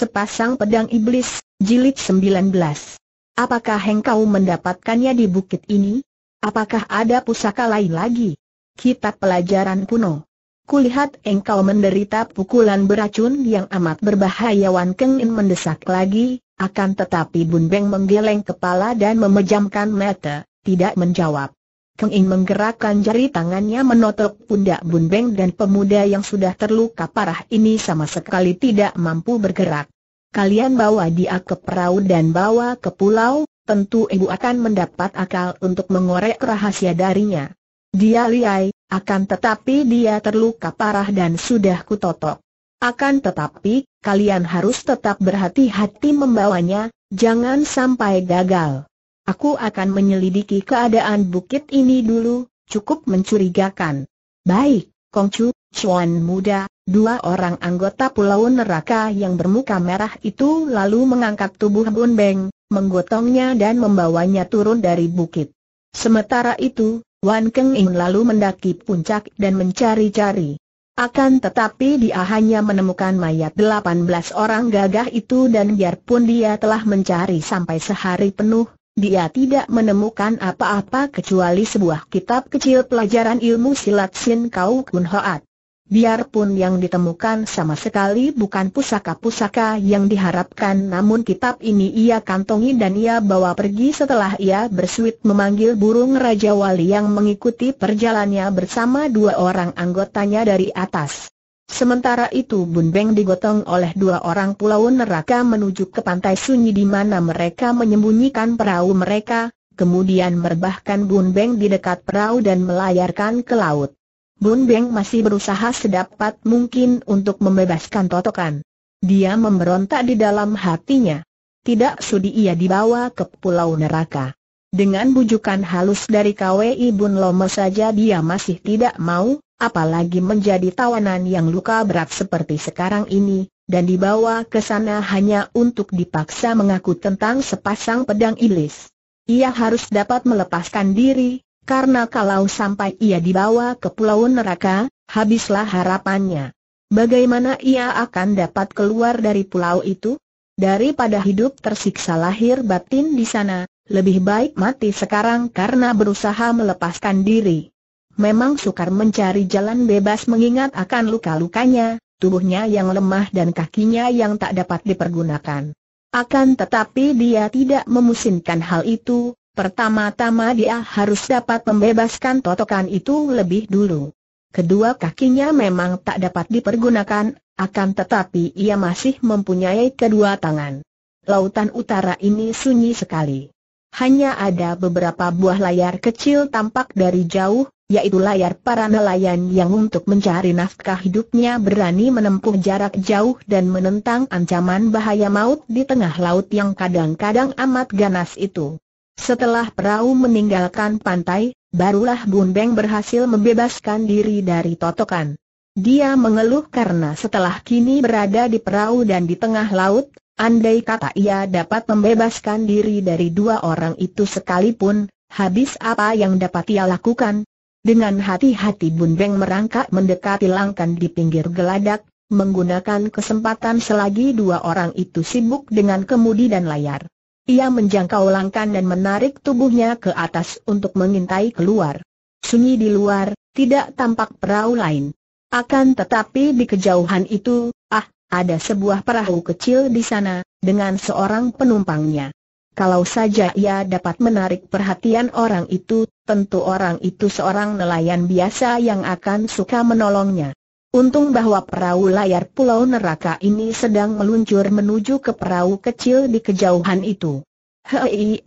Sepasang Pedang Iblis, Jilid 19. Apakah engkau mendapatkannya di bukit ini? Apakah ada pusaka lain lagi? Kitab pelajaran kuno. Kulihat engkau menderita pukulan beracun yang amat berbahaya Wan Keng In mendesak lagi, akan tetapi Bun Beng menggeleng kepala dan memejamkan mata, tidak menjawab. Keng Ing menggerakkan jari tangannya menotok pundak Bun Beng dan pemuda yang sudah terluka parah ini sama sekali tidak mampu bergerak. Kalian bawa dia ke perahu dan bawa ke pulau, tentu ibu akan mendapat akal untuk mengorek rahasia darinya. Dia liai, akan tetapi dia terluka parah dan sudah kutotok. Akan tetapi, kalian harus tetap berhati-hati membawanya, jangan sampai gagal. Aku akan menyelidiki keadaan bukit ini dulu, cukup mencurigakan. Baik, Kongcu, Chuan muda, dua orang anggota Pulau Neraka yang bermuka merah itu lalu mengangkat tubuh Bun Beng, menggotongnya dan membawanya turun dari bukit. Sementara itu, Wan Keng In lalu mendaki puncak dan mencari-cari. Akan tetapi dia hanya menemukan mayat 18 orang gagah itu dan biarpun dia telah mencari sampai sehari penuh, dia tidak menemukan apa-apa kecuali sebuah kitab kecil pelajaran ilmu silat Sin Kau Kun Hoat. Biarpun yang ditemukan sama sekali bukan pusaka-pusaka yang diharapkan namun kitab ini ia kantongi dan ia bawa pergi setelah ia bersuit memanggil burung Raja Wali yang mengikuti perjalannya bersama dua orang anggotanya dari atas. Sementara itu Bun Beng digotong oleh dua orang pulau neraka menuju ke pantai sunyi di mana mereka menyembunyikan perahu mereka, kemudian merbahkan Bun Beng di dekat perahu dan melayarkan ke laut. Bun Beng masih berusaha sedapat mungkin untuk membebaskan totokan. Dia memberontak di dalam hatinya. Tidak sudi ia dibawa ke pulau neraka. Dengan bujukan halus dari KWI Bun Lomo saja dia masih tidak mau, apalagi menjadi tawanan yang luka berat seperti sekarang ini, dan dibawa ke sana hanya untuk dipaksa mengaku tentang sepasang pedang iblis. Ia harus dapat melepaskan diri, karena kalau sampai ia dibawa ke pulau neraka, habislah harapannya. Bagaimana ia akan dapat keluar dari pulau itu? Daripada hidup tersiksa lahir batin di sana, lebih baik mati sekarang karena berusaha melepaskan diri memang sukar mencari jalan bebas mengingat akan luka-lukanya, tubuhnya yang lemah dan kakinya yang tak dapat dipergunakan. Akan tetapi dia tidak memusinkan hal itu, pertama-tama dia harus dapat membebaskan totokan itu lebih dulu. Kedua kakinya memang tak dapat dipergunakan, akan tetapi ia masih mempunyai kedua tangan. Lautan utara ini sunyi sekali hanya ada beberapa buah layar kecil tampak dari jauh, yaitu layar para nelayan yang untuk mencari nafkah hidupnya berani menempuh jarak jauh dan menentang ancaman bahaya maut di tengah laut yang kadang-kadang amat ganas itu. Setelah perahu meninggalkan pantai, barulah Beng berhasil membebaskan diri dari totokan. Dia mengeluh karena setelah kini berada di perahu dan di tengah laut, Andai kata ia dapat membebaskan diri dari dua orang itu sekalipun, habis apa yang dapat ia lakukan? Dengan hati-hati Bun Beng merangkak mendekati langkan di pinggir geladak, menggunakan kesempatan selagi dua orang itu sibuk dengan kemudi dan layar. Ia menjangkau langkan dan menarik tubuhnya ke atas untuk mengintai keluar. Sunyi di luar, tidak tampak perahu lain. Akan tetapi di kejauhan itu, ah, ada sebuah perahu kecil di sana, dengan seorang penumpangnya. Kalau saja ia dapat menarik perhatian orang itu, tentu orang itu seorang nelayan biasa yang akan suka menolongnya. Untung bahwa perahu layar pulau neraka ini sedang meluncur menuju ke perahu kecil di kejauhan itu. Hei,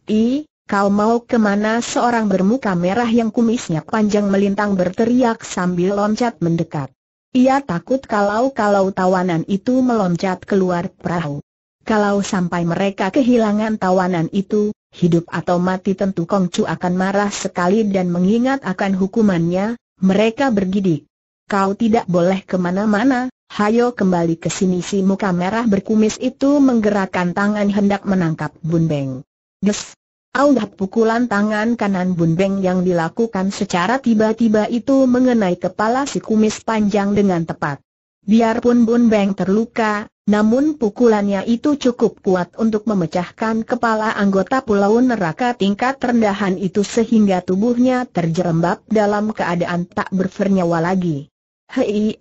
kau mau kemana seorang bermuka merah yang kumisnya panjang melintang berteriak sambil loncat mendekat. Ia takut kalau-kalau tawanan itu meloncat keluar perahu. Kalau sampai mereka kehilangan tawanan itu, hidup atau mati tentu Kongcu akan marah sekali dan mengingat akan hukumannya, mereka bergidik. Kau tidak boleh kemana-mana, hayo kembali ke sini si muka merah berkumis itu menggerakkan tangan hendak menangkap Bun Beng. Des, Aulh pukulan tangan kanan Bun Beng yang dilakukan secara tiba-tiba itu mengenai kepala si kumis panjang dengan tepat. Biarpun Bun Beng terluka, namun pukulannya itu cukup kuat untuk memecahkan kepala anggota pulau neraka tingkat rendahan itu sehingga tubuhnya terjerembab dalam keadaan tak bernyawa lagi. Hei,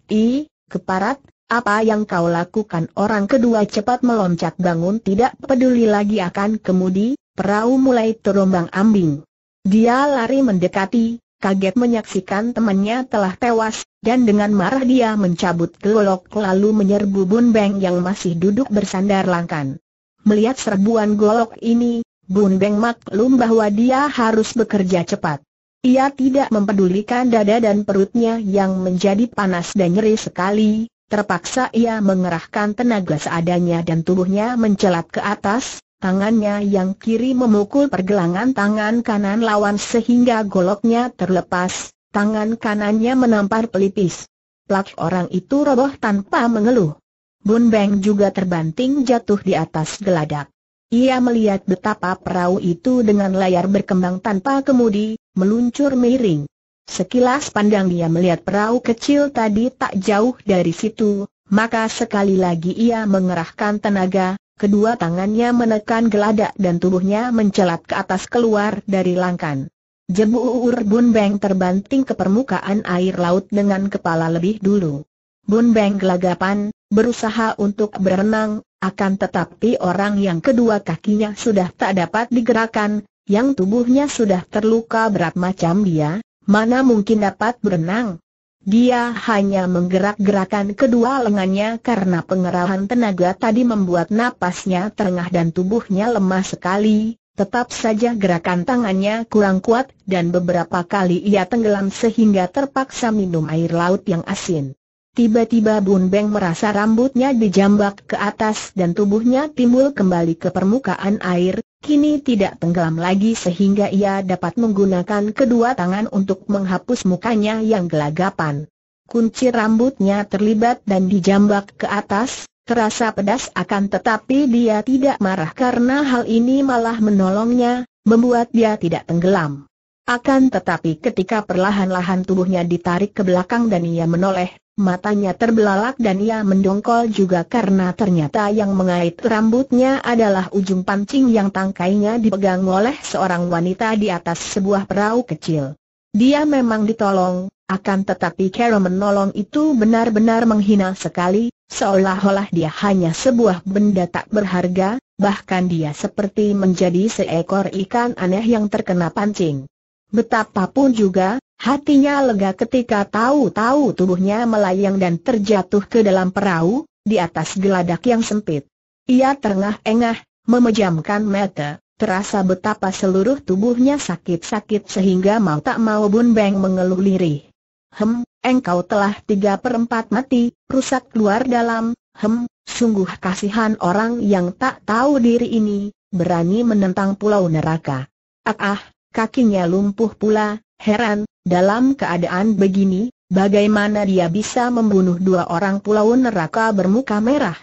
keparat, apa yang kau lakukan? Orang kedua cepat meloncat bangun tidak peduli lagi akan kemudi, Perahu mulai terombang-ambing. Dia lari mendekati, kaget menyaksikan temannya telah tewas, dan dengan marah dia mencabut golok lalu menyerbu Bun Beng yang masih duduk bersandar langkan. Melihat serbuan golok ini, Bun Beng maklum bahwa dia harus bekerja cepat. Ia tidak mempedulikan dada dan perutnya yang menjadi panas dan nyeri sekali, terpaksa ia mengerahkan tenaga seadanya dan tubuhnya mencelat ke atas, Tangannya yang kiri memukul pergelangan tangan kanan lawan sehingga goloknya terlepas, tangan kanannya menampar pelipis. Plak orang itu roboh tanpa mengeluh. Bun Beng juga terbanting jatuh di atas geladak. Ia melihat betapa perahu itu dengan layar berkembang tanpa kemudi, meluncur miring. Sekilas pandang dia melihat perahu kecil tadi tak jauh dari situ, maka sekali lagi ia mengerahkan tenaga, Kedua tangannya menekan geladak dan tubuhnya mencelat ke atas keluar dari langkan. Jebu uur Bun Beng terbanting ke permukaan air laut dengan kepala lebih dulu. Bun Beng gelagapan, berusaha untuk berenang, akan tetapi orang yang kedua kakinya sudah tak dapat digerakkan, yang tubuhnya sudah terluka berat macam dia, mana mungkin dapat berenang? Dia hanya menggerak-gerakan kedua lengannya karena pengerahan tenaga tadi membuat napasnya terengah dan tubuhnya lemah sekali, tetap saja gerakan tangannya kurang kuat dan beberapa kali ia tenggelam sehingga terpaksa minum air laut yang asin. Tiba-tiba Bun Beng merasa rambutnya dijambak ke atas dan tubuhnya timbul kembali ke permukaan air, kini tidak tenggelam lagi sehingga ia dapat menggunakan kedua tangan untuk menghapus mukanya yang gelagapan. Kunci rambutnya terlibat dan dijambak ke atas, terasa pedas akan tetapi dia tidak marah karena hal ini malah menolongnya, membuat dia tidak tenggelam. Akan tetapi ketika perlahan-lahan tubuhnya ditarik ke belakang dan ia menoleh Matanya terbelalak dan ia mendongkol juga karena ternyata yang mengait rambutnya adalah ujung pancing yang tangkainya dipegang oleh seorang wanita di atas sebuah perahu kecil. Dia memang ditolong, akan tetapi cara menolong itu benar-benar menghina sekali, seolah-olah dia hanya sebuah benda tak berharga, bahkan dia seperti menjadi seekor ikan aneh yang terkena pancing. Betapapun juga, hatinya lega ketika tahu-tahu tubuhnya melayang dan terjatuh ke dalam perahu, di atas geladak yang sempit. Ia terengah-engah, memejamkan mata, terasa betapa seluruh tubuhnya sakit-sakit sehingga mau tak mau Bun Beng mengeluh lirih. Hem, engkau telah tiga perempat mati, rusak luar dalam, hem, sungguh kasihan orang yang tak tahu diri ini, berani menentang pulau neraka. Ah ah, kakinya lumpuh pula, heran, dalam keadaan begini, bagaimana dia bisa membunuh dua orang pulau neraka bermuka merah?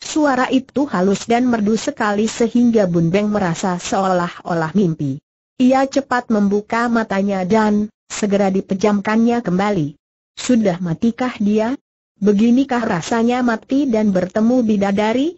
Suara itu halus dan merdu sekali sehingga Bun Beng merasa seolah-olah mimpi. Ia cepat membuka matanya dan segera dipejamkannya kembali. Sudah matikah dia? Beginikah rasanya mati dan bertemu bidadari?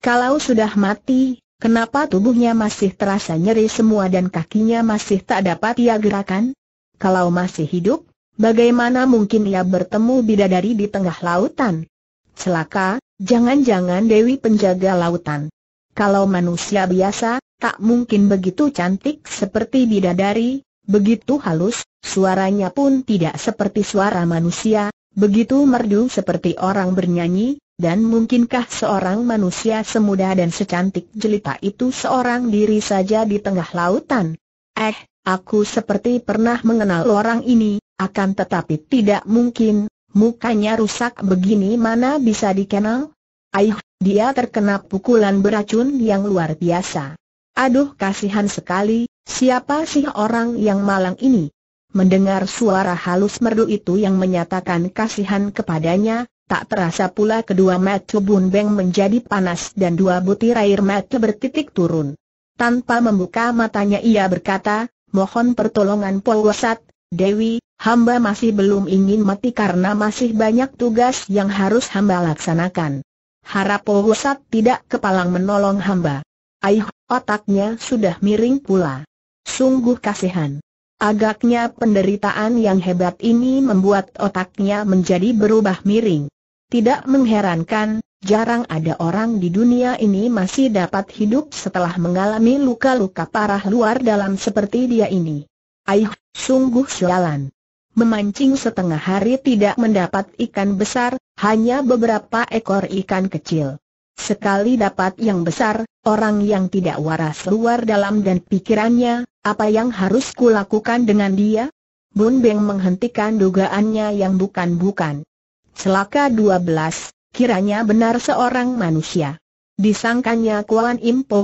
Kalau sudah mati, Kenapa tubuhnya masih terasa nyeri semua dan kakinya masih tak dapat ia gerakan? Kalau masih hidup, bagaimana mungkin ia bertemu bidadari di tengah lautan? Celaka, jangan-jangan Dewi penjaga lautan. Kalau manusia biasa, tak mungkin begitu cantik seperti bidadari, begitu halus, suaranya pun tidak seperti suara manusia, begitu merdu seperti orang bernyanyi, dan mungkinkah seorang manusia semudah dan secantik jelita itu seorang diri saja di tengah lautan? Eh, aku seperti pernah mengenal orang ini, akan tetapi tidak mungkin, mukanya rusak begini mana bisa dikenal? Aih, dia terkena pukulan beracun yang luar biasa. Aduh kasihan sekali, siapa sih orang yang malang ini? Mendengar suara halus merdu itu yang menyatakan kasihan kepadanya, Tak terasa pula kedua mata Bun Beng menjadi panas dan dua butir air mata bertitik turun. Tanpa membuka matanya ia berkata, mohon pertolongan Polwasat, Dewi, hamba masih belum ingin mati karena masih banyak tugas yang harus hamba laksanakan. Harap Polwasat tidak kepalang menolong hamba. Aih, otaknya sudah miring pula. Sungguh kasihan. Agaknya penderitaan yang hebat ini membuat otaknya menjadi berubah miring. Tidak mengherankan, jarang ada orang di dunia ini masih dapat hidup setelah mengalami luka-luka parah luar dalam seperti dia ini. Aih, sungguh sialan. Memancing setengah hari tidak mendapat ikan besar, hanya beberapa ekor ikan kecil. Sekali dapat yang besar, orang yang tidak waras luar dalam dan pikirannya, apa yang harus kulakukan dengan dia? Bun Beng menghentikan dugaannya yang bukan-bukan. Celaka 12, kiranya benar seorang manusia. Disangkanya Kuan Im Po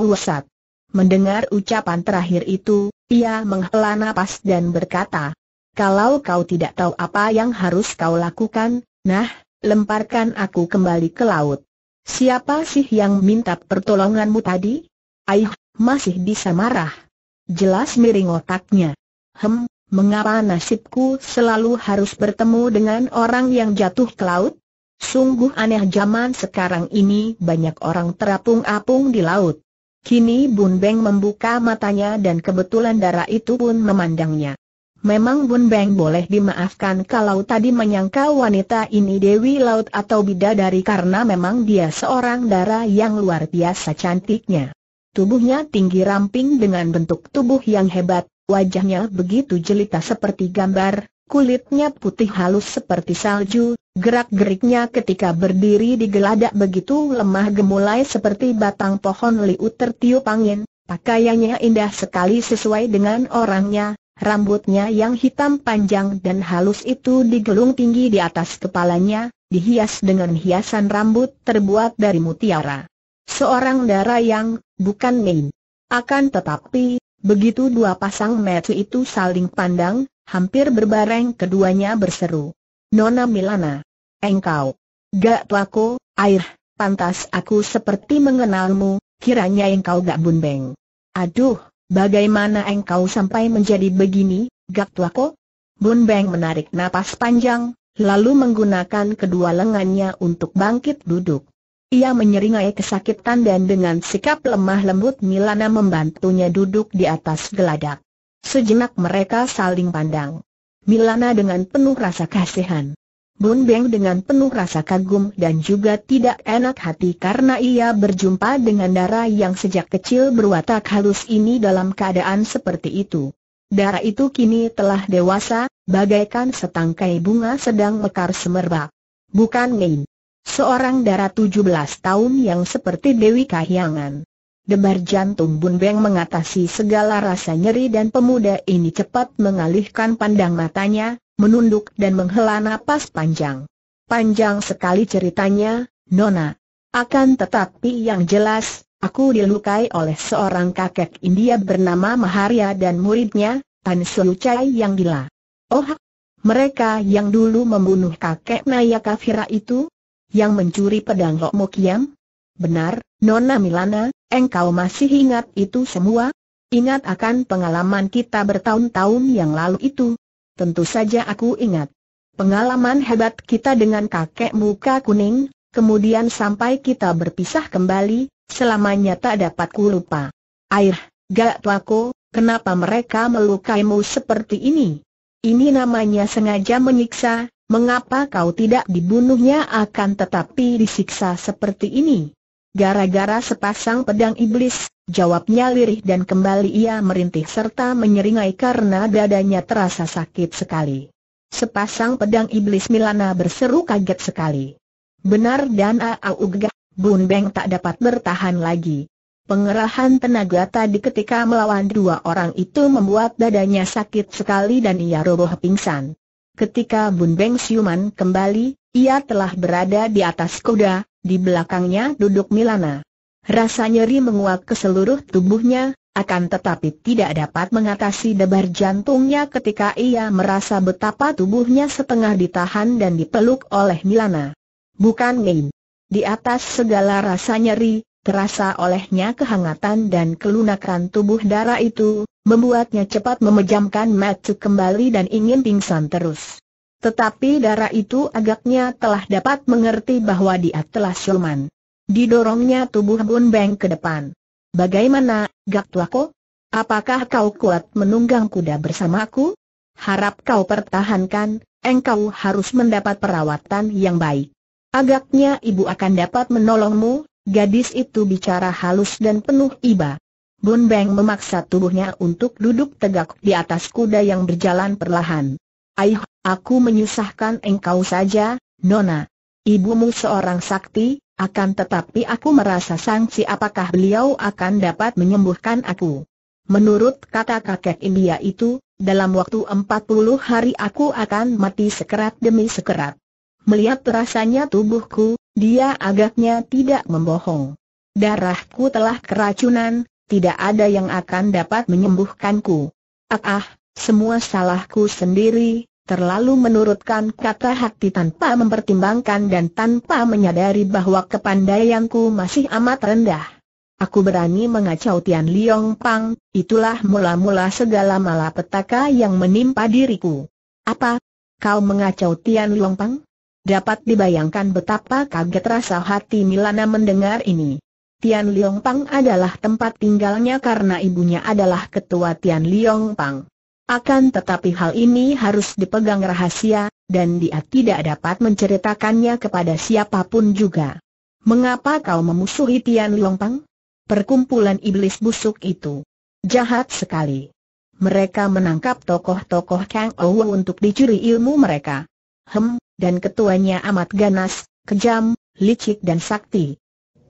Mendengar ucapan terakhir itu, ia menghela nafas dan berkata, Kalau kau tidak tahu apa yang harus kau lakukan, nah, lemparkan aku kembali ke laut. Siapa sih yang minta pertolonganmu tadi? Aih, masih bisa marah. Jelas miring otaknya. Hem, mengapa nasibku selalu harus bertemu dengan orang yang jatuh ke laut? Sungguh aneh zaman sekarang ini banyak orang terapung-apung di laut. Kini Bun Beng membuka matanya dan kebetulan darah itu pun memandangnya. Memang Bun Beng boleh dimaafkan kalau tadi menyangka wanita ini Dewi Laut atau Bidadari karena memang dia seorang darah yang luar biasa cantiknya. Tubuhnya tinggi ramping dengan bentuk tubuh yang hebat, Wajahnya begitu jelita seperti gambar, kulitnya putih halus seperti salju, gerak-geriknya ketika berdiri di geladak begitu lemah gemulai seperti batang pohon liu tertiup angin, pakaiannya indah sekali sesuai dengan orangnya, rambutnya yang hitam panjang dan halus itu digelung tinggi di atas kepalanya, dihias dengan hiasan rambut terbuat dari mutiara. Seorang dara yang, bukan main. Akan tetapi, Begitu dua pasang mata itu saling pandang, hampir berbareng keduanya berseru. Nona Milana. Engkau. Gak tuaku, air, pantas aku seperti mengenalmu, kiranya engkau gak bunbeng. Aduh, bagaimana engkau sampai menjadi begini, gak tuaku? Bunbeng menarik napas panjang, lalu menggunakan kedua lengannya untuk bangkit duduk. Ia menyeringai kesakitan dan dengan sikap lemah lembut Milana membantunya duduk di atas geladak. Sejenak mereka saling pandang. Milana dengan penuh rasa kasihan. Bun Beng dengan penuh rasa kagum dan juga tidak enak hati karena ia berjumpa dengan darah yang sejak kecil berwatak halus ini dalam keadaan seperti itu. Darah itu kini telah dewasa, bagaikan setangkai bunga sedang mekar semerbak. Bukan main. Seorang darah 17 tahun yang seperti Dewi Kahyangan. Debar jantung Bun Beng mengatasi segala rasa nyeri dan pemuda ini cepat mengalihkan pandang matanya, menunduk dan menghela napas panjang. Panjang sekali ceritanya, Nona. Akan tetapi yang jelas, aku dilukai oleh seorang kakek India bernama Maharia dan muridnya, Tan Chai yang gila. Oh, mereka yang dulu membunuh kakek Naya Kafira itu, yang mencuri pedang Lokmo Kiam? Benar, Nona Milana, engkau masih ingat itu semua? Ingat akan pengalaman kita bertahun-tahun yang lalu itu? Tentu saja aku ingat. Pengalaman hebat kita dengan kakek muka kuning, kemudian sampai kita berpisah kembali, selamanya tak dapat ku lupa. Air, gak tuaku, kenapa mereka melukaimu seperti ini? Ini namanya sengaja menyiksa, Mengapa kau tidak dibunuhnya akan tetapi disiksa seperti ini? Gara-gara sepasang pedang iblis, jawabnya lirih dan kembali ia merintih serta menyeringai karena dadanya terasa sakit sekali. Sepasang pedang iblis Milana berseru kaget sekali. Benar dan A.A.U.G.A. Bun Beng tak dapat bertahan lagi. Pengerahan tenaga tadi ketika melawan dua orang itu membuat dadanya sakit sekali dan ia roboh pingsan. Ketika Bun Beng Siuman kembali, ia telah berada di atas kuda, di belakangnya duduk Milana. Rasa nyeri menguak ke seluruh tubuhnya, akan tetapi tidak dapat mengatasi debar jantungnya ketika ia merasa betapa tubuhnya setengah ditahan dan dipeluk oleh Milana. Bukan main. Di atas segala rasa nyeri, terasa olehnya kehangatan dan kelunakan tubuh darah itu, Membuatnya cepat memejamkan mata kembali dan ingin pingsan terus. Tetapi darah itu agaknya telah dapat mengerti bahwa dia telah siluman. Didorongnya tubuh Bun Beng ke depan. Bagaimana, Gak Tuako? Apakah kau kuat menunggang kuda bersamaku? Harap kau pertahankan, engkau harus mendapat perawatan yang baik. Agaknya ibu akan dapat menolongmu, gadis itu bicara halus dan penuh iba. Bun Beng memaksa tubuhnya untuk duduk tegak di atas kuda yang berjalan perlahan. Aih, aku menyusahkan engkau saja, Nona. Ibumu seorang sakti, akan tetapi aku merasa sangsi apakah beliau akan dapat menyembuhkan aku. Menurut kata kakek India itu, dalam waktu 40 hari aku akan mati sekerat demi sekerat. Melihat rasanya tubuhku, dia agaknya tidak membohong. Darahku telah keracunan, tidak ada yang akan dapat menyembuhkanku. Ah, ah semua salahku sendiri, terlalu menurutkan kata hati tanpa mempertimbangkan dan tanpa menyadari bahwa kepandaianku masih amat rendah. Aku berani mengacau Tian Liong Pang, itulah mula-mula segala malapetaka yang menimpa diriku. Apa? Kau mengacau Tian Liong Pang? Dapat dibayangkan betapa kaget rasa hati Milana mendengar ini. Tian Liong Pang adalah tempat tinggalnya karena ibunya adalah ketua Tian Liong Pang. Akan tetapi hal ini harus dipegang rahasia, dan dia tidak dapat menceritakannya kepada siapapun juga. Mengapa kau memusuhi Tian Liong Pang? Perkumpulan iblis busuk itu. Jahat sekali. Mereka menangkap tokoh-tokoh Kang Ouwe untuk dicuri ilmu mereka. Hem, dan ketuanya amat ganas, kejam, licik dan sakti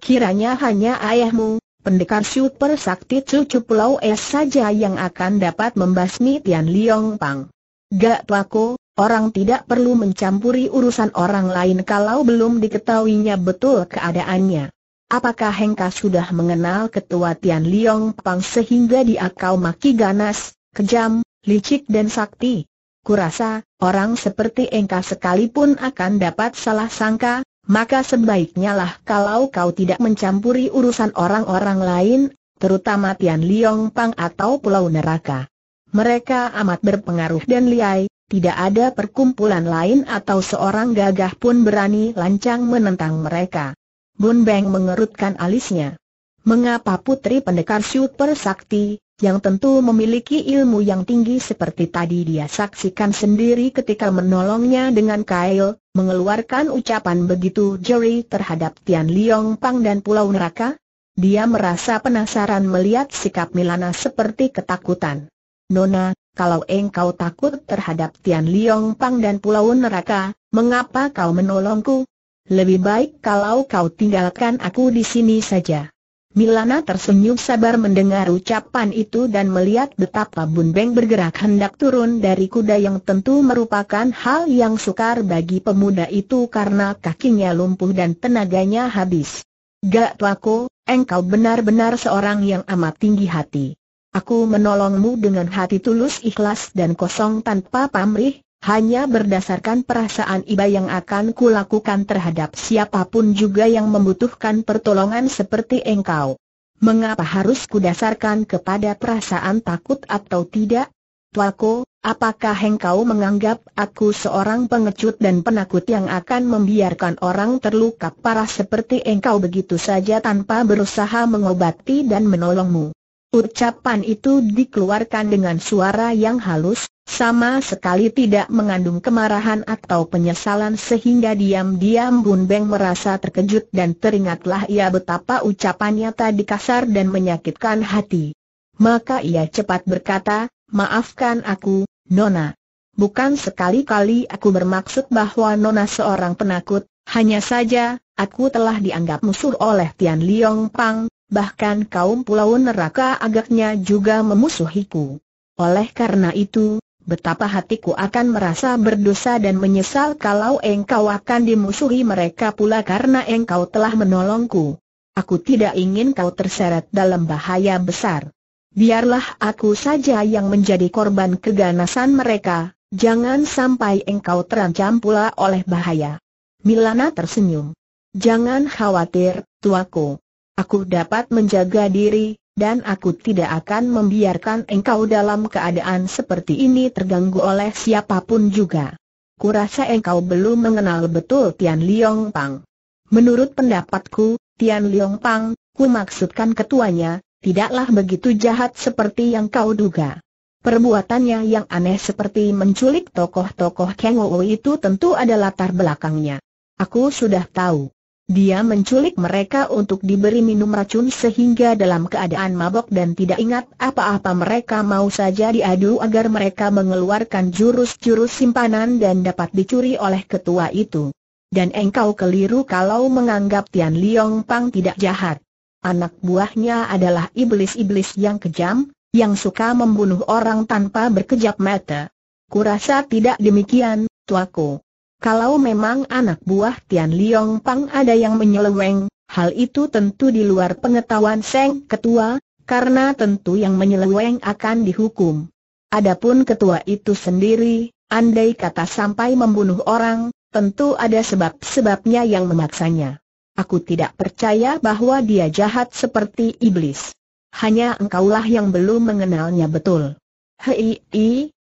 kiranya hanya ayahmu, pendekar super sakti cucu Pulau Es saja yang akan dapat membasmi Tian Liong Pang. Gak pelaku, orang tidak perlu mencampuri urusan orang lain kalau belum diketahuinya betul keadaannya. Apakah Hengka sudah mengenal ketua Tian Liong Pang sehingga dia kau maki ganas, kejam, licik dan sakti? Kurasa, orang seperti Engka sekalipun akan dapat salah sangka, maka sebaiknya lah kalau kau tidak mencampuri urusan orang-orang lain, terutama Tian Liong Pang atau Pulau Neraka. Mereka amat berpengaruh dan liai, tidak ada perkumpulan lain atau seorang gagah pun berani lancang menentang mereka. Bun Beng mengerutkan alisnya. Mengapa putri pendekar super sakti, yang tentu memiliki ilmu yang tinggi seperti tadi dia saksikan sendiri ketika menolongnya dengan kail, mengeluarkan ucapan begitu jeri terhadap Tian Liong Pang dan Pulau Neraka, dia merasa penasaran melihat sikap Milana seperti ketakutan. Nona, kalau engkau takut terhadap Tian Liong Pang dan Pulau Neraka, mengapa kau menolongku? Lebih baik kalau kau tinggalkan aku di sini saja. Milana tersenyum sabar mendengar ucapan itu dan melihat betapa Bun Beng bergerak hendak turun dari kuda yang tentu merupakan hal yang sukar bagi pemuda itu karena kakinya lumpuh dan tenaganya habis. Gak tuaku, engkau benar-benar seorang yang amat tinggi hati. Aku menolongmu dengan hati tulus ikhlas dan kosong tanpa pamrih, hanya berdasarkan perasaan iba yang akan kulakukan terhadap siapapun juga yang membutuhkan pertolongan seperti engkau. Mengapa harus kudasarkan kepada perasaan takut atau tidak? Tuaku, apakah engkau menganggap aku seorang pengecut dan penakut yang akan membiarkan orang terluka parah seperti engkau begitu saja tanpa berusaha mengobati dan menolongmu? Ucapan itu dikeluarkan dengan suara yang halus, sama sekali tidak mengandung kemarahan atau penyesalan sehingga diam-diam Bun Beng merasa terkejut dan teringatlah ia betapa ucapannya tadi kasar dan menyakitkan hati. Maka ia cepat berkata, maafkan aku, Nona. Bukan sekali-kali aku bermaksud bahwa Nona seorang penakut, hanya saja, aku telah dianggap musuh oleh Tian Liong Pang, bahkan kaum pulau neraka agaknya juga memusuhiku. Oleh karena itu, betapa hatiku akan merasa berdosa dan menyesal kalau engkau akan dimusuhi mereka pula karena engkau telah menolongku. Aku tidak ingin kau terseret dalam bahaya besar. Biarlah aku saja yang menjadi korban keganasan mereka, jangan sampai engkau terancam pula oleh bahaya. Milana tersenyum. Jangan khawatir, tuaku. Aku dapat menjaga diri, dan aku tidak akan membiarkan engkau dalam keadaan seperti ini terganggu oleh siapapun juga. Kurasa engkau belum mengenal betul Tian Liong Pang. Menurut pendapatku, Tian Liong Pang, ku maksudkan ketuanya, tidaklah begitu jahat seperti yang kau duga. Perbuatannya yang aneh seperti menculik tokoh-tokoh Kang itu tentu ada latar belakangnya. Aku sudah tahu. Dia menculik mereka untuk diberi minum racun sehingga dalam keadaan mabok dan tidak ingat apa-apa mereka mau saja diadu agar mereka mengeluarkan jurus-jurus simpanan dan dapat dicuri oleh ketua itu. Dan engkau keliru kalau menganggap Tian Liong Pang tidak jahat. Anak buahnya adalah iblis-iblis yang kejam, yang suka membunuh orang tanpa berkejap mata. Kurasa tidak demikian, tuaku. Kalau memang anak buah Tian Liong Pang ada yang menyeleweng, hal itu tentu di luar pengetahuan Seng Ketua, karena tentu yang menyeleweng akan dihukum. Adapun ketua itu sendiri, andai kata sampai membunuh orang, tentu ada sebab-sebabnya yang memaksanya. Aku tidak percaya bahwa dia jahat seperti iblis. Hanya engkaulah yang belum mengenalnya betul. Hei,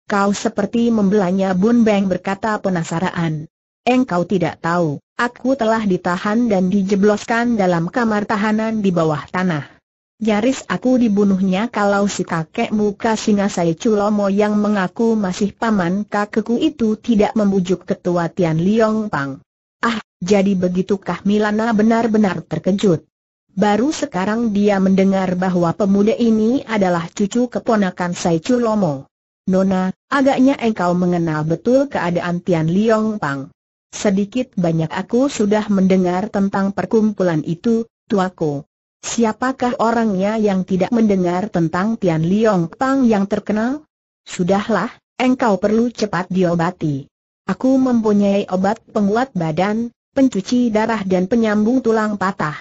Kau seperti membelanya Bun Beng berkata penasaran. Engkau tidak tahu, aku telah ditahan dan dijebloskan dalam kamar tahanan di bawah tanah. Nyaris aku dibunuhnya kalau si kakek muka singa saya Culomo yang mengaku masih paman kakekku itu tidak membujuk ketua Tian Liong Pang. Ah, jadi begitukah Milana benar-benar terkejut. Baru sekarang dia mendengar bahwa pemuda ini adalah cucu keponakan Sai Culomo. Nona, agaknya engkau mengenal betul keadaan Tian Liong Pang. Sedikit banyak aku sudah mendengar tentang perkumpulan itu, tuaku. Siapakah orangnya yang tidak mendengar tentang Tian Liong Pang yang terkenal? Sudahlah, engkau perlu cepat diobati. Aku mempunyai obat penguat badan, pencuci darah dan penyambung tulang patah.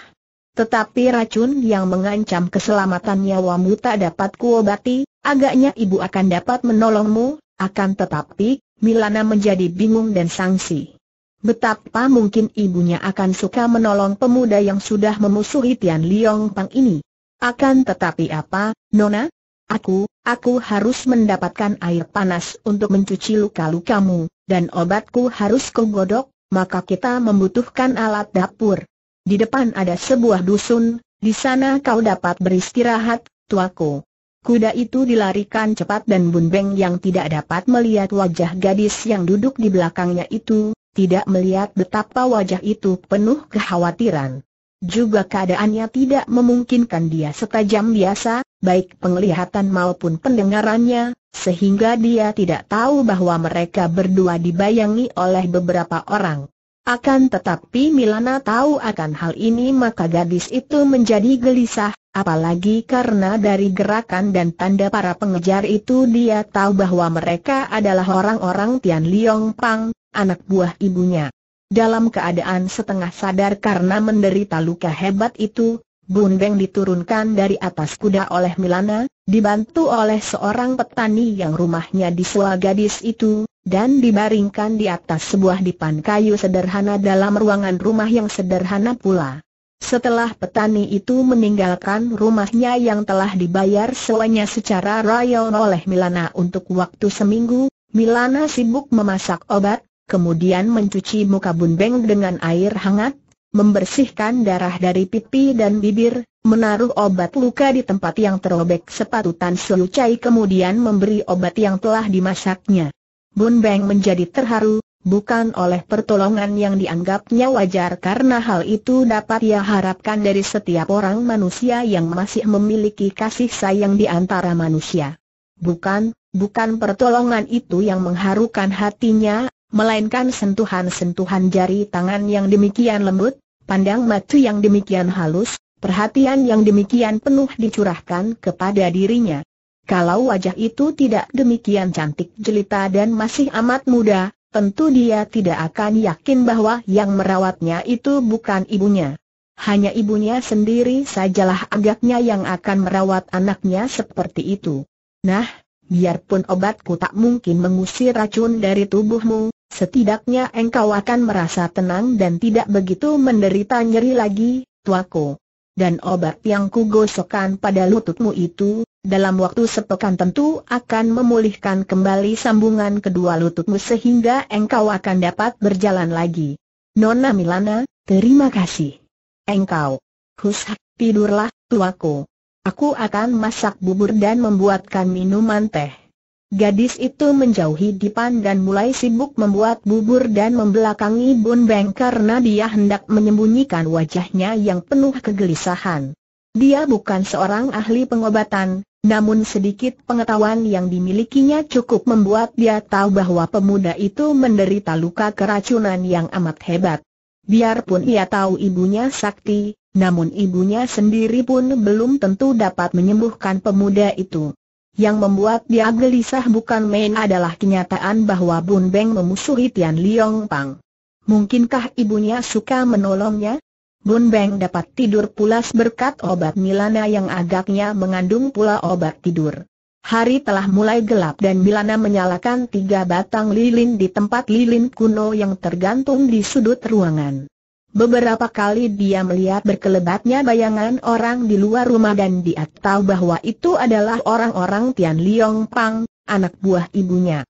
Tetapi racun yang mengancam keselamatan nyawamu tak dapat kuobati, Agaknya ibu akan dapat menolongmu, akan tetapi, Milana menjadi bingung dan sangsi. Betapa mungkin ibunya akan suka menolong pemuda yang sudah memusuhi Tian Liong Pang ini. Akan tetapi apa, Nona? Aku, aku harus mendapatkan air panas untuk mencuci luka-lukamu, dan obatku harus kugodok, maka kita membutuhkan alat dapur. Di depan ada sebuah dusun, di sana kau dapat beristirahat, tuaku. Kuda itu dilarikan cepat dan Bun Beng yang tidak dapat melihat wajah gadis yang duduk di belakangnya itu, tidak melihat betapa wajah itu penuh kekhawatiran. Juga keadaannya tidak memungkinkan dia setajam biasa, baik penglihatan maupun pendengarannya, sehingga dia tidak tahu bahwa mereka berdua dibayangi oleh beberapa orang. Akan tetapi Milana tahu akan hal ini maka gadis itu menjadi gelisah, apalagi karena dari gerakan dan tanda para pengejar itu dia tahu bahwa mereka adalah orang-orang Tian Liong Pang, anak buah ibunya. Dalam keadaan setengah sadar karena menderita luka hebat itu, Bundeng diturunkan dari atas kuda oleh Milana, dibantu oleh seorang petani yang rumahnya di Sua Gadis itu, dan dibaringkan di atas sebuah dipan kayu sederhana dalam ruangan rumah yang sederhana pula. Setelah petani itu meninggalkan rumahnya yang telah dibayar sewanya secara royal oleh Milana untuk waktu seminggu, Milana sibuk memasak obat, kemudian mencuci muka Bunbeng dengan air hangat, membersihkan darah dari pipi dan bibir, menaruh obat luka di tempat yang terobek sepatu Tan Siu Chai kemudian memberi obat yang telah dimasaknya. Bunbeng menjadi terharu, bukan oleh pertolongan yang dianggapnya wajar karena hal itu dapat ia harapkan dari setiap orang manusia yang masih memiliki kasih sayang di antara manusia. Bukan, bukan pertolongan itu yang mengharukan hatinya, melainkan sentuhan-sentuhan jari tangan yang demikian lembut, pandang mata yang demikian halus, perhatian yang demikian penuh dicurahkan kepada dirinya. Kalau wajah itu tidak demikian cantik jelita dan masih amat muda, tentu dia tidak akan yakin bahwa yang merawatnya itu bukan ibunya. Hanya ibunya sendiri sajalah agaknya yang akan merawat anaknya seperti itu. Nah, biarpun obatku tak mungkin mengusir racun dari tubuhmu, setidaknya engkau akan merasa tenang dan tidak begitu menderita nyeri lagi, tuaku dan obat yang kugosokkan pada lututmu itu, dalam waktu sepekan tentu akan memulihkan kembali sambungan kedua lututmu sehingga engkau akan dapat berjalan lagi. Nona Milana, terima kasih. Engkau. hushak, tidurlah, tuaku. Aku akan masak bubur dan membuatkan minuman teh. Gadis itu menjauhi Dipan dan mulai sibuk membuat bubur dan membelakangi Bun Beng karena dia hendak menyembunyikan wajahnya yang penuh kegelisahan. Dia bukan seorang ahli pengobatan, namun sedikit pengetahuan yang dimilikinya cukup membuat dia tahu bahwa pemuda itu menderita luka keracunan yang amat hebat. Biarpun ia tahu ibunya sakti, namun ibunya sendiri pun belum tentu dapat menyembuhkan pemuda itu. Yang membuat dia gelisah bukan main adalah kenyataan bahwa Bun Beng memusuhi Tian Liong Pang. Mungkinkah ibunya suka menolongnya? Bun Beng dapat tidur pulas berkat obat Milana yang agaknya mengandung pula obat tidur. Hari telah mulai gelap dan Milana menyalakan tiga batang lilin di tempat lilin kuno yang tergantung di sudut ruangan. Beberapa kali dia melihat berkelebatnya bayangan orang di luar rumah dan dia tahu bahwa itu adalah orang-orang Tian Liong Pang, anak buah ibunya.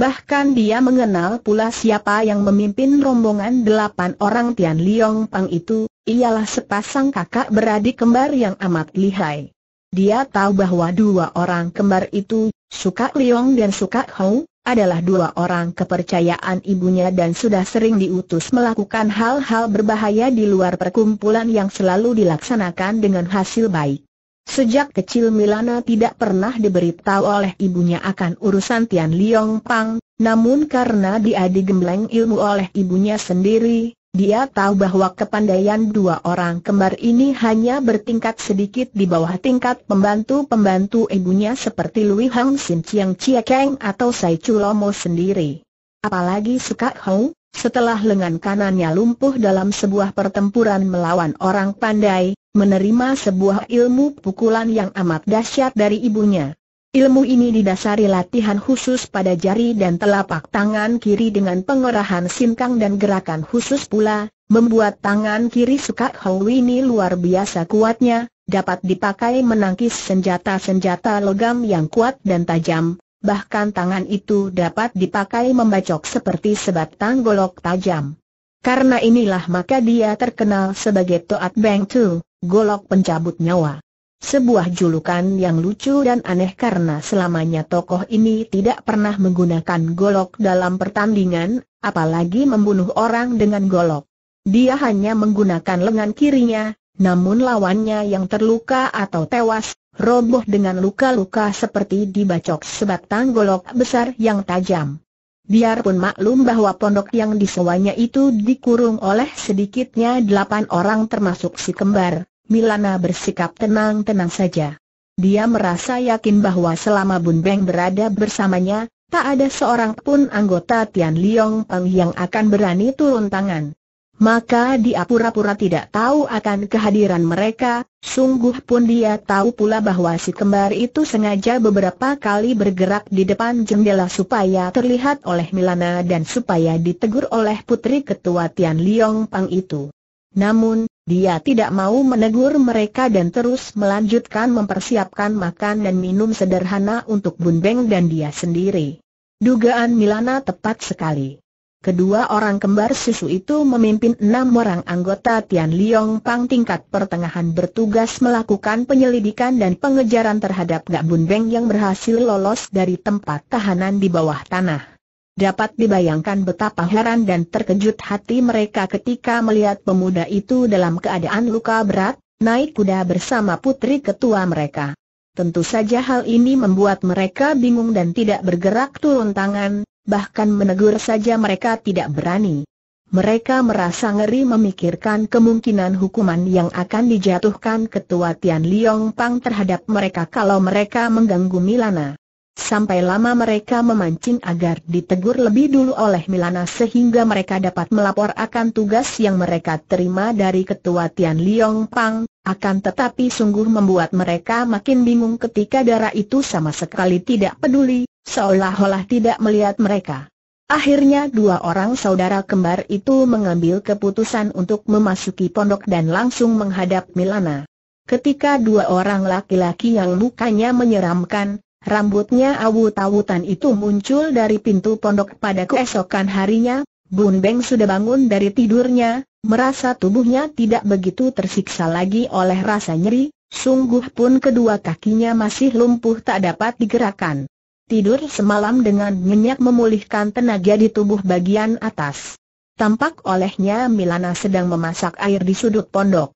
Bahkan dia mengenal pula siapa yang memimpin rombongan delapan orang Tian Liong Pang itu, ialah sepasang kakak beradik kembar yang amat lihai. Dia tahu bahwa dua orang kembar itu, Suka Liong dan Suka Hong, adalah dua orang kepercayaan ibunya dan sudah sering diutus melakukan hal-hal berbahaya di luar perkumpulan yang selalu dilaksanakan dengan hasil baik. Sejak kecil Milana tidak pernah diberitahu oleh ibunya akan urusan Tian Liong Pang, namun karena dia digembleng ilmu oleh ibunya sendiri, dia tahu bahwa kepandaian dua orang kembar ini hanya bertingkat sedikit di bawah tingkat pembantu-pembantu ibunya seperti Lui Hang Sin Chiang Chia Keng atau Sai Chulomo sendiri. Apalagi Suka Hou, setelah lengan kanannya lumpuh dalam sebuah pertempuran melawan orang pandai, menerima sebuah ilmu pukulan yang amat dahsyat dari ibunya. Ilmu ini didasari latihan khusus pada jari dan telapak tangan kiri dengan pengerahan sinkang dan gerakan khusus pula, membuat tangan kiri Suka Hou ini luar biasa kuatnya, dapat dipakai menangkis senjata-senjata logam yang kuat dan tajam, bahkan tangan itu dapat dipakai membacok seperti sebatang golok tajam. Karena inilah maka dia terkenal sebagai Toat Beng Tu, golok pencabut nyawa. Sebuah julukan yang lucu dan aneh karena selamanya tokoh ini tidak pernah menggunakan golok dalam pertandingan, apalagi membunuh orang dengan golok. Dia hanya menggunakan lengan kirinya, namun lawannya yang terluka atau tewas, roboh dengan luka-luka seperti dibacok sebatang golok besar yang tajam. Biarpun maklum bahwa pondok yang disewanya itu dikurung oleh sedikitnya delapan orang termasuk si kembar, Milana bersikap tenang-tenang saja. Dia merasa yakin bahwa selama Bun Beng berada bersamanya, tak ada seorang pun anggota Tian Liong Peng yang akan berani turun tangan. Maka dia pura-pura tidak tahu akan kehadiran mereka, sungguh pun dia tahu pula bahwa si kembar itu sengaja beberapa kali bergerak di depan jendela supaya terlihat oleh Milana dan supaya ditegur oleh putri ketua Tian Liong Peng itu. Namun, dia tidak mau menegur mereka dan terus melanjutkan mempersiapkan makan dan minum sederhana untuk Bun Beng dan dia sendiri. Dugaan Milana tepat sekali. Kedua orang kembar susu itu memimpin enam orang anggota Tian Liong Pang tingkat pertengahan bertugas melakukan penyelidikan dan pengejaran terhadap Gak Bun Beng yang berhasil lolos dari tempat tahanan di bawah tanah. Dapat dibayangkan betapa heran dan terkejut hati mereka ketika melihat pemuda itu dalam keadaan luka berat, naik kuda bersama putri ketua mereka. Tentu saja hal ini membuat mereka bingung dan tidak bergerak turun tangan, bahkan menegur saja mereka tidak berani. Mereka merasa ngeri memikirkan kemungkinan hukuman yang akan dijatuhkan ketua Tian Liong Pang terhadap mereka kalau mereka mengganggu Milana. Sampai lama mereka memancing agar ditegur lebih dulu oleh Milana sehingga mereka dapat melapor akan tugas yang mereka terima dari ketua Tian Liong Pang, akan tetapi sungguh membuat mereka makin bingung ketika darah itu sama sekali tidak peduli, seolah-olah tidak melihat mereka. Akhirnya dua orang saudara kembar itu mengambil keputusan untuk memasuki pondok dan langsung menghadap Milana. Ketika dua orang laki-laki yang mukanya menyeramkan, Rambutnya awut-awutan itu muncul dari pintu pondok pada keesokan harinya, Bun Beng sudah bangun dari tidurnya, merasa tubuhnya tidak begitu tersiksa lagi oleh rasa nyeri, sungguh pun kedua kakinya masih lumpuh tak dapat digerakkan. Tidur semalam dengan nyenyak memulihkan tenaga di tubuh bagian atas. Tampak olehnya Milana sedang memasak air di sudut pondok.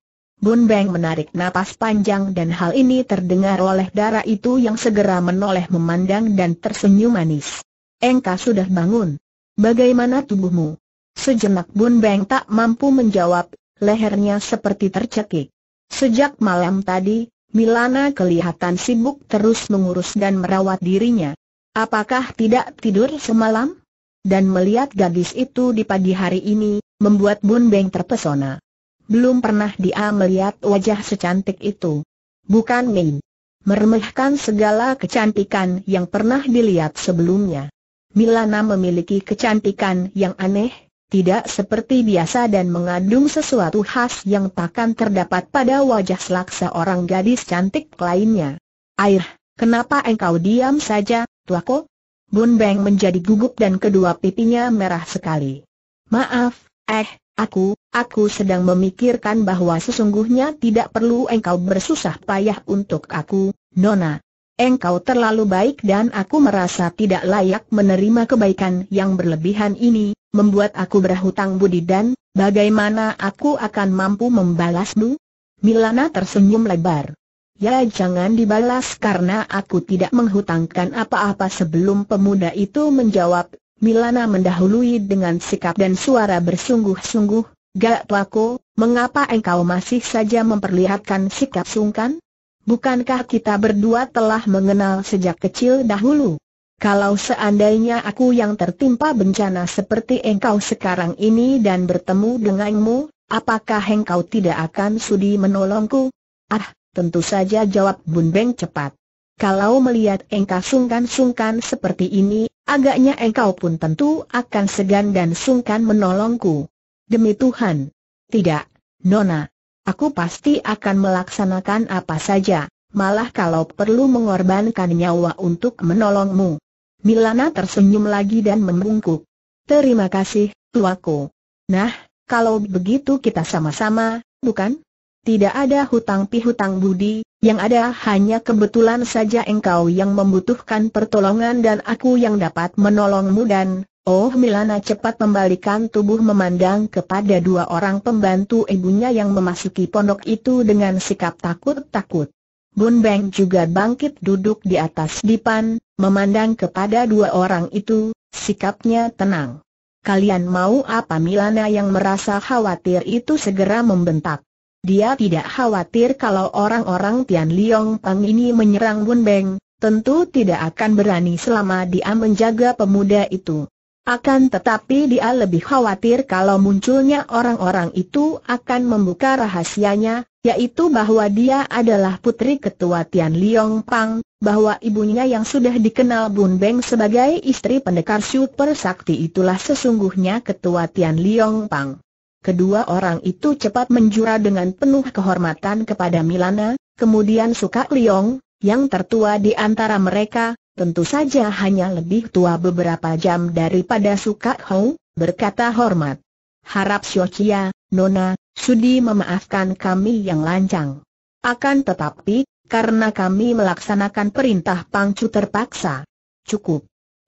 Bun Beng menarik napas panjang dan hal ini terdengar oleh darah itu yang segera menoleh memandang dan tersenyum manis. Engka sudah bangun. Bagaimana tubuhmu? Sejenak Bun Beng tak mampu menjawab, lehernya seperti tercekik. Sejak malam tadi, Milana kelihatan sibuk terus mengurus dan merawat dirinya. Apakah tidak tidur semalam? Dan melihat gadis itu di pagi hari ini, membuat Bun Beng terpesona. Belum pernah dia melihat wajah secantik itu. Bukan Ming. Meremehkan segala kecantikan yang pernah dilihat sebelumnya. Milana memiliki kecantikan yang aneh, tidak seperti biasa dan mengandung sesuatu khas yang takkan terdapat pada wajah selaksa orang gadis cantik lainnya. Air, kenapa engkau diam saja, tuako? Bun Beng menjadi gugup dan kedua pipinya merah sekali. Maaf, eh, Aku, aku sedang memikirkan bahwa sesungguhnya tidak perlu engkau bersusah payah untuk aku, Nona. Engkau terlalu baik dan aku merasa tidak layak menerima kebaikan yang berlebihan ini, membuat aku berhutang budi dan, bagaimana aku akan mampu membalasmu? Milana tersenyum lebar. Ya jangan dibalas karena aku tidak menghutangkan apa-apa sebelum pemuda itu menjawab, Milana mendahului dengan sikap dan suara bersungguh-sungguh, Gak Tuako, mengapa engkau masih saja memperlihatkan sikap sungkan? Bukankah kita berdua telah mengenal sejak kecil dahulu? Kalau seandainya aku yang tertimpa bencana seperti engkau sekarang ini dan bertemu denganmu, apakah engkau tidak akan sudi menolongku? Ah, tentu saja jawab Bun Beng cepat. Kalau melihat engkau sungkan-sungkan seperti ini, Agaknya engkau pun tentu akan segan dan sungkan menolongku. Demi Tuhan. Tidak, Nona. Aku pasti akan melaksanakan apa saja, malah kalau perlu mengorbankan nyawa untuk menolongmu. Milana tersenyum lagi dan membungkuk. Terima kasih, tuaku. Nah, kalau begitu kita sama-sama, bukan? Tidak ada hutang pihutang budi, yang ada hanya kebetulan saja engkau yang membutuhkan pertolongan dan aku yang dapat menolongmu dan, oh Milana cepat membalikan tubuh memandang kepada dua orang pembantu ibunya yang memasuki pondok itu dengan sikap takut-takut. Bun Beng juga bangkit duduk di atas dipan, memandang kepada dua orang itu, sikapnya tenang. Kalian mau apa Milana yang merasa khawatir itu segera membentak. Dia tidak khawatir kalau orang-orang Tian Liong Pang ini menyerang Bun Beng, tentu tidak akan berani selama dia menjaga pemuda itu. Akan tetapi dia lebih khawatir kalau munculnya orang-orang itu akan membuka rahasianya, yaitu bahwa dia adalah putri ketua Tian Liong Pang, bahwa ibunya yang sudah dikenal Bun Beng sebagai istri pendekar super sakti itulah sesungguhnya ketua Tian Liong Pang. Kedua orang itu cepat menjura dengan penuh kehormatan kepada Milana, kemudian Suka Liong, yang tertua di antara mereka, tentu saja hanya lebih tua beberapa jam daripada Suka Hou, berkata hormat. Harap Siochia, Nona, sudi memaafkan kami yang lancang. Akan tetapi, karena kami melaksanakan perintah Pangcu terpaksa. Cukup.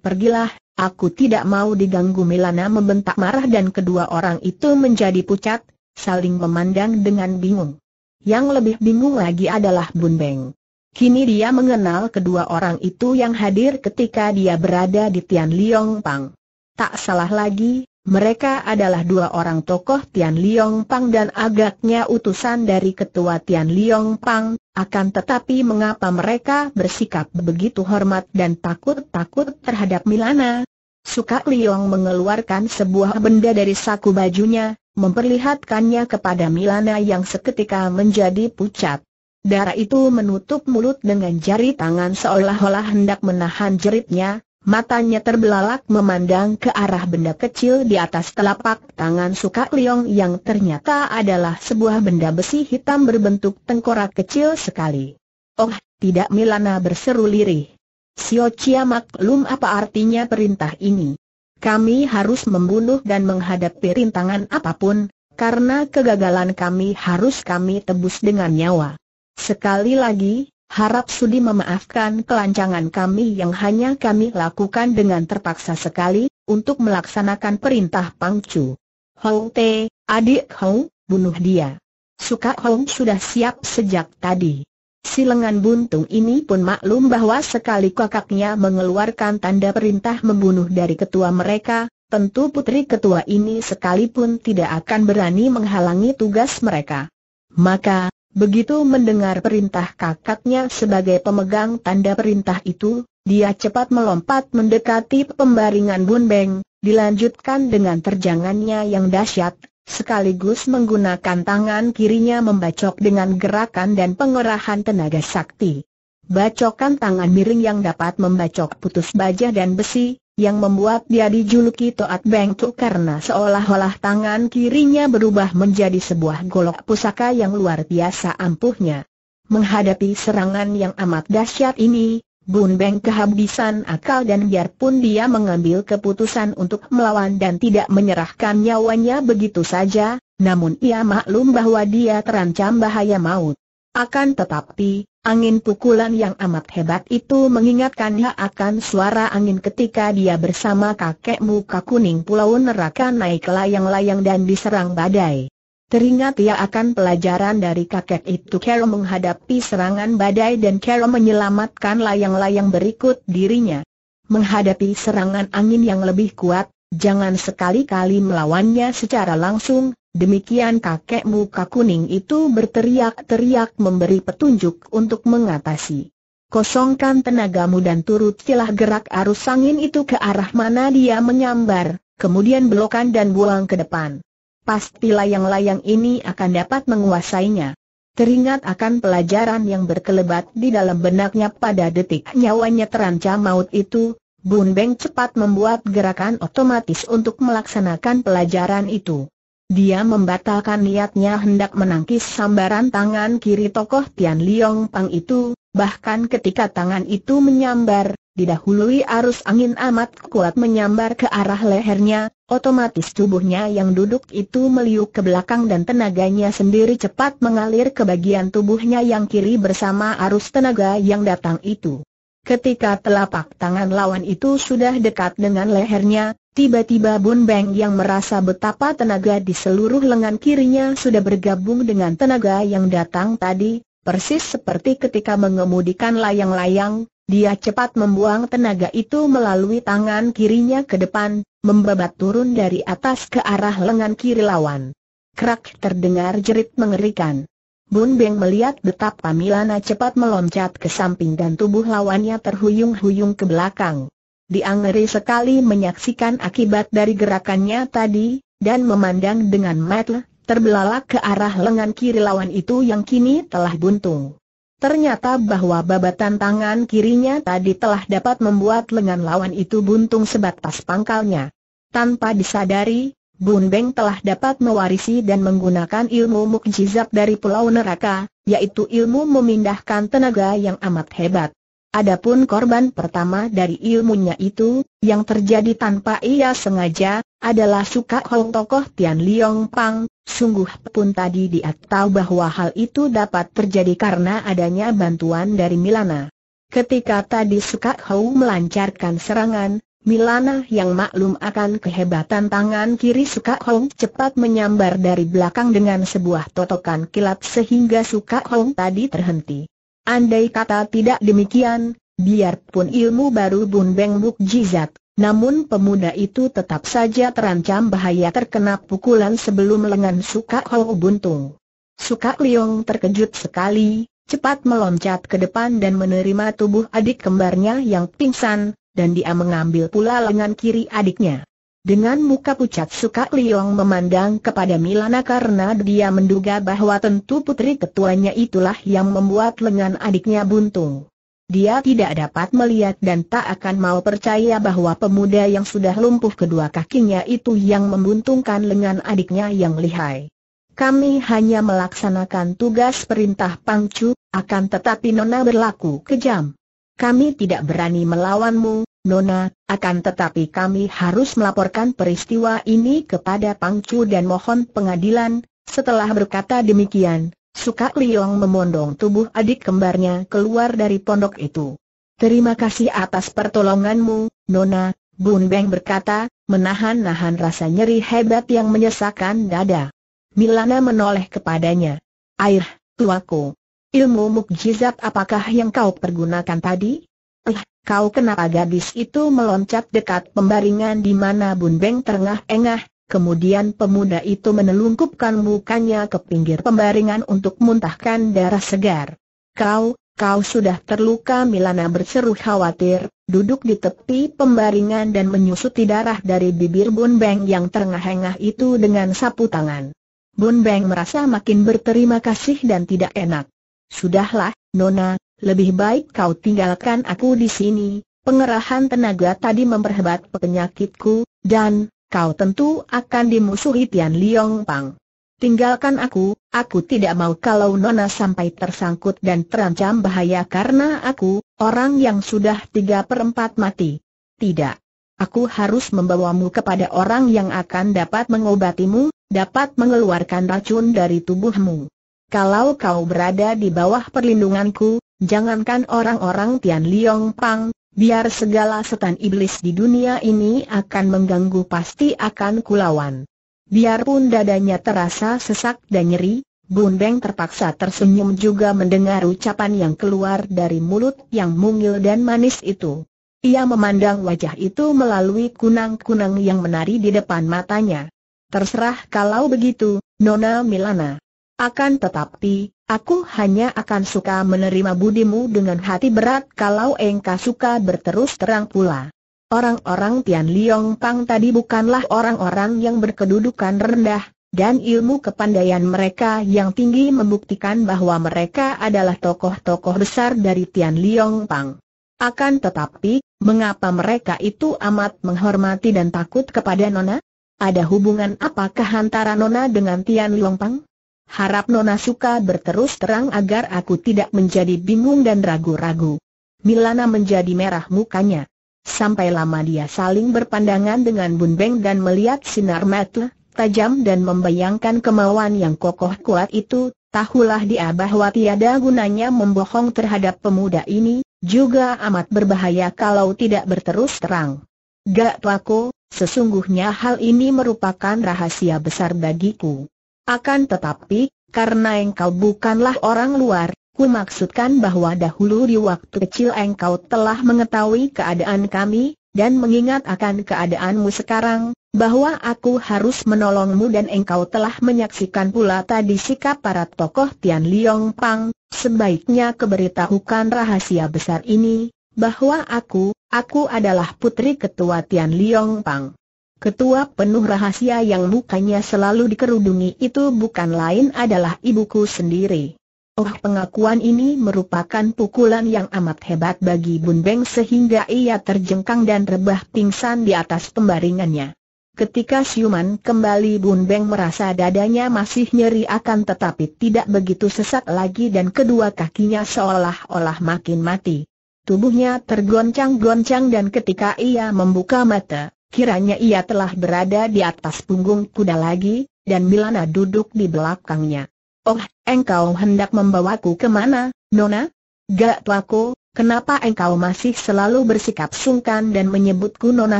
Pergilah, aku tidak mau diganggu Milana membentak marah dan kedua orang itu menjadi pucat, saling memandang dengan bingung. Yang lebih bingung lagi adalah Bun Beng. Kini dia mengenal kedua orang itu yang hadir ketika dia berada di Tian Liong Pang. Tak salah lagi, mereka adalah dua orang tokoh Tian Liong Pang dan agaknya utusan dari ketua Tian Liong Pang, akan tetapi mengapa mereka bersikap begitu hormat dan takut-takut terhadap Milana? Suka Liong mengeluarkan sebuah benda dari saku bajunya, memperlihatkannya kepada Milana yang seketika menjadi pucat. Darah itu menutup mulut dengan jari tangan seolah-olah hendak menahan jeritnya, Matanya terbelalak memandang ke arah benda kecil di atas telapak tangan Suka Liong yang ternyata adalah sebuah benda besi hitam berbentuk tengkorak kecil sekali. Oh, tidak Milana berseru lirih. Sio Chia maklum apa artinya perintah ini. Kami harus membunuh dan menghadapi rintangan apapun, karena kegagalan kami harus kami tebus dengan nyawa. Sekali lagi, Harap sudi memaafkan kelancangan kami yang hanya kami lakukan dengan terpaksa sekali, untuk melaksanakan perintah Pangcu. Hou Te, adik Hou, bunuh dia. Suka Hou sudah siap sejak tadi. Si lengan buntung ini pun maklum bahwa sekali kakaknya mengeluarkan tanda perintah membunuh dari ketua mereka, tentu putri ketua ini sekalipun tidak akan berani menghalangi tugas mereka. Maka, Begitu mendengar perintah kakaknya sebagai pemegang tanda perintah itu, dia cepat melompat mendekati pembaringan Bun Beng, dilanjutkan dengan terjangannya yang dahsyat, sekaligus menggunakan tangan kirinya membacok dengan gerakan dan pengerahan tenaga sakti. Bacokan tangan miring yang dapat membacok putus baja dan besi, yang membuat dia dijuluki Toat Beng tu karena seolah-olah tangan kirinya berubah menjadi sebuah golok pusaka yang luar biasa ampuhnya. Menghadapi serangan yang amat dahsyat ini, Bun Beng kehabisan akal dan biarpun dia mengambil keputusan untuk melawan dan tidak menyerahkan nyawanya begitu saja, namun ia maklum bahwa dia terancam bahaya maut. Akan tetapi, angin pukulan yang amat hebat itu mengingatkannya akan suara angin ketika dia bersama kakek muka kuning pulau neraka naik layang-layang dan diserang badai. Teringat ia akan pelajaran dari kakek itu Carol menghadapi serangan badai dan Carol menyelamatkan layang-layang berikut dirinya. Menghadapi serangan angin yang lebih kuat, jangan sekali-kali melawannya secara langsung, Demikian kakek muka kuning itu berteriak-teriak memberi petunjuk untuk mengatasi. Kosongkan tenagamu dan turut silah gerak arus angin itu ke arah mana dia menyambar, kemudian belokan dan buang ke depan. Pasti layang-layang ini akan dapat menguasainya. Teringat akan pelajaran yang berkelebat di dalam benaknya pada detik nyawanya terancam maut itu, Bun Beng cepat membuat gerakan otomatis untuk melaksanakan pelajaran itu. Dia membatalkan niatnya hendak menangkis sambaran tangan kiri tokoh Tian Liong Pang itu, bahkan ketika tangan itu menyambar, didahului arus angin amat kuat menyambar ke arah lehernya, otomatis tubuhnya yang duduk itu meliuk ke belakang dan tenaganya sendiri cepat mengalir ke bagian tubuhnya yang kiri bersama arus tenaga yang datang itu. Ketika telapak tangan lawan itu sudah dekat dengan lehernya, Tiba-tiba Bun Beng yang merasa betapa tenaga di seluruh lengan kirinya sudah bergabung dengan tenaga yang datang tadi, persis seperti ketika mengemudikan layang-layang, dia cepat membuang tenaga itu melalui tangan kirinya ke depan, membabat turun dari atas ke arah lengan kiri lawan. Krak terdengar jerit mengerikan. Bun Beng melihat betapa Milana cepat meloncat ke samping dan tubuh lawannya terhuyung-huyung ke belakang. Dia sekali menyaksikan akibat dari gerakannya tadi, dan memandang dengan mata terbelalak ke arah lengan kiri lawan itu yang kini telah buntung. Ternyata bahwa babatan tangan kirinya tadi telah dapat membuat lengan lawan itu buntung sebatas pangkalnya. Tanpa disadari, Bun Beng telah dapat mewarisi dan menggunakan ilmu mukjizat dari pulau neraka, yaitu ilmu memindahkan tenaga yang amat hebat. Adapun korban pertama dari ilmunya itu, yang terjadi tanpa ia sengaja, adalah suka Hong tokoh Tian Liong Pang, sungguh pun tadi dia tahu bahwa hal itu dapat terjadi karena adanya bantuan dari Milana. Ketika tadi suka Hou melancarkan serangan, Milana yang maklum akan kehebatan tangan kiri suka Hong cepat menyambar dari belakang dengan sebuah totokan kilat sehingga suka Hong tadi terhenti. Andai kata tidak demikian, biarpun ilmu baru Bun Beng jizat, namun pemuda itu tetap saja terancam bahaya terkena pukulan sebelum lengan Suka Ho buntung. Suka Liong terkejut sekali, cepat meloncat ke depan dan menerima tubuh adik kembarnya yang pingsan, dan dia mengambil pula lengan kiri adiknya. Dengan muka pucat suka Liong memandang kepada Milana karena dia menduga bahwa tentu putri ketuanya itulah yang membuat lengan adiknya buntung. Dia tidak dapat melihat dan tak akan mau percaya bahwa pemuda yang sudah lumpuh kedua kakinya itu yang membuntungkan lengan adiknya yang lihai. Kami hanya melaksanakan tugas perintah Pangcu, akan tetapi Nona berlaku kejam. Kami tidak berani melawanmu, Nona, akan tetapi kami harus melaporkan peristiwa ini kepada Pangcu dan mohon pengadilan. Setelah berkata demikian, Sukak Liong memondong tubuh adik kembarnya keluar dari pondok itu. Terima kasih atas pertolonganmu, Nona, Bun Beng berkata, menahan-nahan rasa nyeri hebat yang menyesakkan dada. Milana menoleh kepadanya. Air, tuaku. Ilmu mukjizat apakah yang kau pergunakan tadi? Eh, Kau kenapa gadis itu meloncat dekat pembaringan di mana Bun Beng terengah-engah, kemudian pemuda itu menelungkupkan mukanya ke pinggir pembaringan untuk muntahkan darah segar. Kau, kau sudah terluka Milana berseru khawatir, duduk di tepi pembaringan dan menyusuti darah dari bibir Bun Beng yang terengah-engah itu dengan sapu tangan. Bun Beng merasa makin berterima kasih dan tidak enak. Sudahlah, Nona, lebih baik kau tinggalkan aku di sini, pengerahan tenaga tadi memperhebat penyakitku, dan, kau tentu akan dimusuhi Tian Liong Pang. Tinggalkan aku, aku tidak mau kalau Nona sampai tersangkut dan terancam bahaya karena aku, orang yang sudah tiga perempat mati. Tidak. Aku harus membawamu kepada orang yang akan dapat mengobatimu, dapat mengeluarkan racun dari tubuhmu. Kalau kau berada di bawah perlindunganku, Jangankan orang-orang Tian Liong Pang, biar segala setan iblis di dunia ini akan mengganggu pasti akan kulawan. Biarpun dadanya terasa sesak dan nyeri, Bun Beng terpaksa tersenyum juga mendengar ucapan yang keluar dari mulut yang mungil dan manis itu. Ia memandang wajah itu melalui kunang-kunang yang menari di depan matanya. Terserah kalau begitu, Nona Milana. Akan tetapi, Aku hanya akan suka menerima budimu dengan hati berat kalau engkau suka berterus terang pula. Orang-orang Tian Liong Pang tadi bukanlah orang-orang yang berkedudukan rendah, dan ilmu kepandaian mereka yang tinggi membuktikan bahwa mereka adalah tokoh-tokoh besar dari Tian Liong Pang. Akan tetapi, mengapa mereka itu amat menghormati dan takut kepada Nona? Ada hubungan apakah antara Nona dengan Tian Liong Pang? Harap Nona suka berterus terang agar aku tidak menjadi bingung dan ragu-ragu. Milana menjadi merah mukanya. Sampai lama dia saling berpandangan dengan Bun Beng dan melihat sinar mata tajam dan membayangkan kemauan yang kokoh kuat itu, tahulah dia bahwa tiada gunanya membohong terhadap pemuda ini, juga amat berbahaya kalau tidak berterus terang. Gak tuaku, sesungguhnya hal ini merupakan rahasia besar bagiku. Akan tetapi, karena engkau bukanlah orang luar, ku maksudkan bahwa dahulu di waktu kecil engkau telah mengetahui keadaan kami, dan mengingat akan keadaanmu sekarang, bahwa aku harus menolongmu dan engkau telah menyaksikan pula tadi sikap para tokoh Tian Liong Pang, sebaiknya keberitahukan rahasia besar ini, bahwa aku, aku adalah putri ketua Tian Liong Pang. Ketua penuh rahasia yang mukanya selalu dikerudungi itu bukan lain adalah ibuku sendiri. Oh pengakuan ini merupakan pukulan yang amat hebat bagi Bun Beng sehingga ia terjengkang dan rebah pingsan di atas pembaringannya. Ketika siuman kembali Bun Beng merasa dadanya masih nyeri akan tetapi tidak begitu sesak lagi dan kedua kakinya seolah-olah makin mati. Tubuhnya tergoncang-goncang dan ketika ia membuka mata, Kiranya ia telah berada di atas punggung kuda lagi, dan Milana duduk di belakangnya. Oh, engkau hendak membawaku kemana, Nona? Gak tuaku, kenapa engkau masih selalu bersikap sungkan dan menyebutku Nona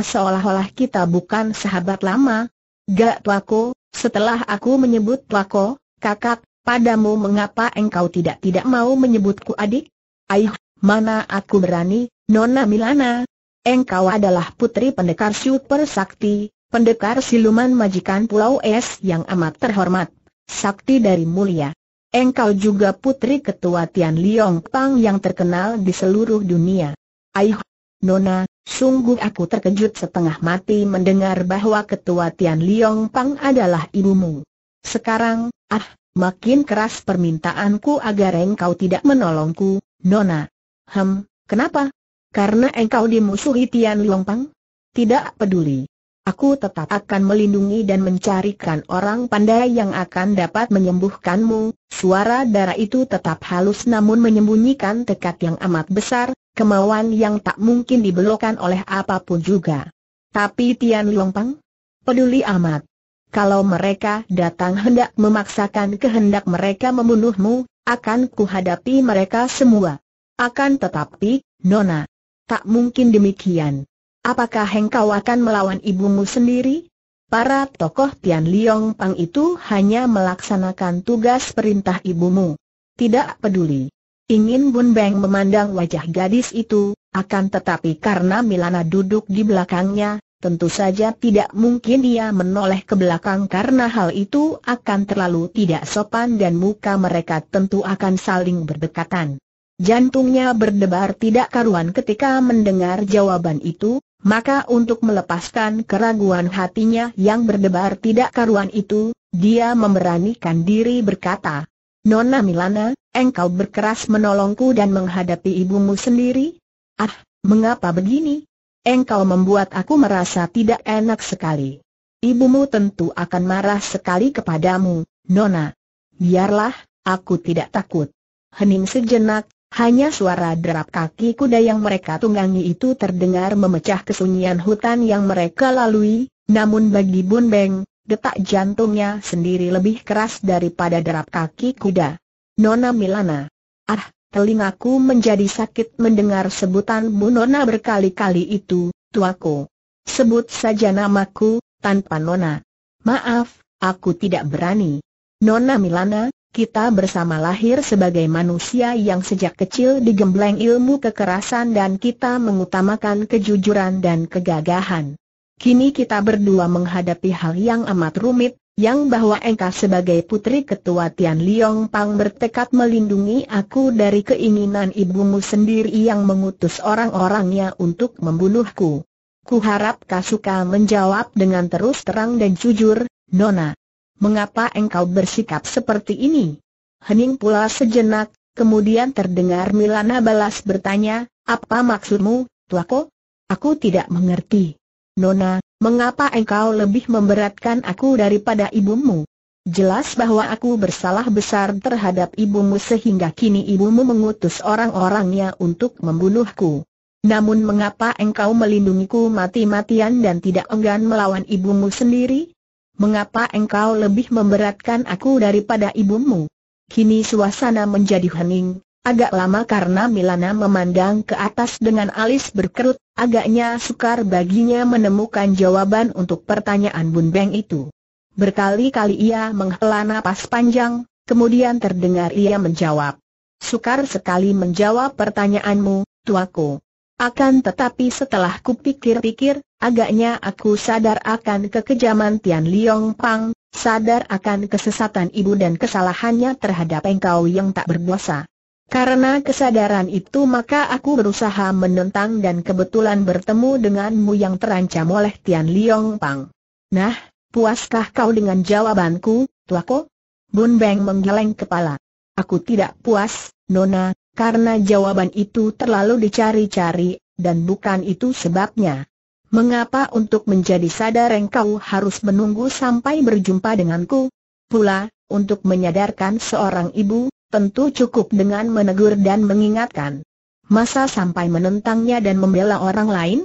seolah-olah kita bukan sahabat lama? Gak tuaku, setelah aku menyebut tuaku, kakak, padamu mengapa engkau tidak-tidak mau menyebutku adik? Aih, mana aku berani, Nona Milana, engkau adalah putri pendekar super sakti, pendekar siluman majikan Pulau Es yang amat terhormat, sakti dari mulia. Engkau juga putri ketua Tian Liong Pang yang terkenal di seluruh dunia. Aih, Nona, sungguh aku terkejut setengah mati mendengar bahwa ketua Tian Liong Pang adalah ibumu. Sekarang, ah, makin keras permintaanku agar engkau tidak menolongku, Nona. Hem, kenapa? Karena engkau dimusuhi Tian Longpang? Tidak peduli. Aku tetap akan melindungi dan mencarikan orang pandai yang akan dapat menyembuhkanmu. Suara darah itu tetap halus namun menyembunyikan tekad yang amat besar, kemauan yang tak mungkin dibelokkan oleh apapun juga. Tapi Tian Longpang? Peduli amat. Kalau mereka datang hendak memaksakan kehendak mereka membunuhmu, akan kuhadapi mereka semua. Akan tetapi, Nona, Tak mungkin demikian. Apakah engkau akan melawan ibumu sendiri? Para tokoh Tian Liong Pang itu hanya melaksanakan tugas perintah ibumu. Tidak peduli. Ingin Bun Beng memandang wajah gadis itu, akan tetapi karena Milana duduk di belakangnya, tentu saja tidak mungkin dia menoleh ke belakang karena hal itu akan terlalu tidak sopan dan muka mereka tentu akan saling berdekatan. Jantungnya berdebar tidak karuan ketika mendengar jawaban itu, maka untuk melepaskan keraguan hatinya yang berdebar tidak karuan itu, dia memberanikan diri berkata, Nona Milana, engkau berkeras menolongku dan menghadapi ibumu sendiri? Ah, mengapa begini? Engkau membuat aku merasa tidak enak sekali. Ibumu tentu akan marah sekali kepadamu, Nona. Biarlah, aku tidak takut. Hening sejenak, hanya suara derap kaki kuda yang mereka tunggangi itu terdengar memecah kesunyian hutan yang mereka lalui, namun bagi Bun Beng, detak jantungnya sendiri lebih keras daripada derap kaki kuda. Nona Milana. Ah, telingaku menjadi sakit mendengar sebutan Bu Nona berkali-kali itu, tuaku. Sebut saja namaku, tanpa Nona. Maaf, aku tidak berani. Nona Milana, kita bersama lahir sebagai manusia yang sejak kecil digembleng ilmu kekerasan dan kita mengutamakan kejujuran dan kegagahan. Kini kita berdua menghadapi hal yang amat rumit, yang bahwa Engkau sebagai putri ketua Tian Liong Pang bertekad melindungi aku dari keinginan ibumu sendiri yang mengutus orang-orangnya untuk membunuhku. Kuharap Kasuka menjawab dengan terus terang dan jujur, Nona, mengapa engkau bersikap seperti ini? Hening pula sejenak, kemudian terdengar Milana balas bertanya, apa maksudmu, tuako? Aku tidak mengerti. Nona, mengapa engkau lebih memberatkan aku daripada ibumu? Jelas bahwa aku bersalah besar terhadap ibumu sehingga kini ibumu mengutus orang-orangnya untuk membunuhku. Namun mengapa engkau melindungiku mati-matian dan tidak enggan melawan ibumu sendiri? mengapa engkau lebih memberatkan aku daripada ibumu? Kini suasana menjadi hening, agak lama karena Milana memandang ke atas dengan alis berkerut, agaknya sukar baginya menemukan jawaban untuk pertanyaan Bun Beng itu. Berkali-kali ia menghela napas panjang, kemudian terdengar ia menjawab. Sukar sekali menjawab pertanyaanmu, tuaku. Akan tetapi setelah kupikir-pikir, agaknya aku sadar akan kekejaman Tian Liong Pang, sadar akan kesesatan ibu dan kesalahannya terhadap engkau yang tak berdosa. Karena kesadaran itu maka aku berusaha menentang dan kebetulan bertemu denganmu yang terancam oleh Tian Liong Pang. Nah, puaskah kau dengan jawabanku, tuako? Bun Beng menggeleng kepala. Aku tidak puas, Nona, karena jawaban itu terlalu dicari-cari, dan bukan itu sebabnya. Mengapa untuk menjadi sadar engkau harus menunggu sampai berjumpa denganku? Pula, untuk menyadarkan seorang ibu, tentu cukup dengan menegur dan mengingatkan. Masa sampai menentangnya dan membela orang lain?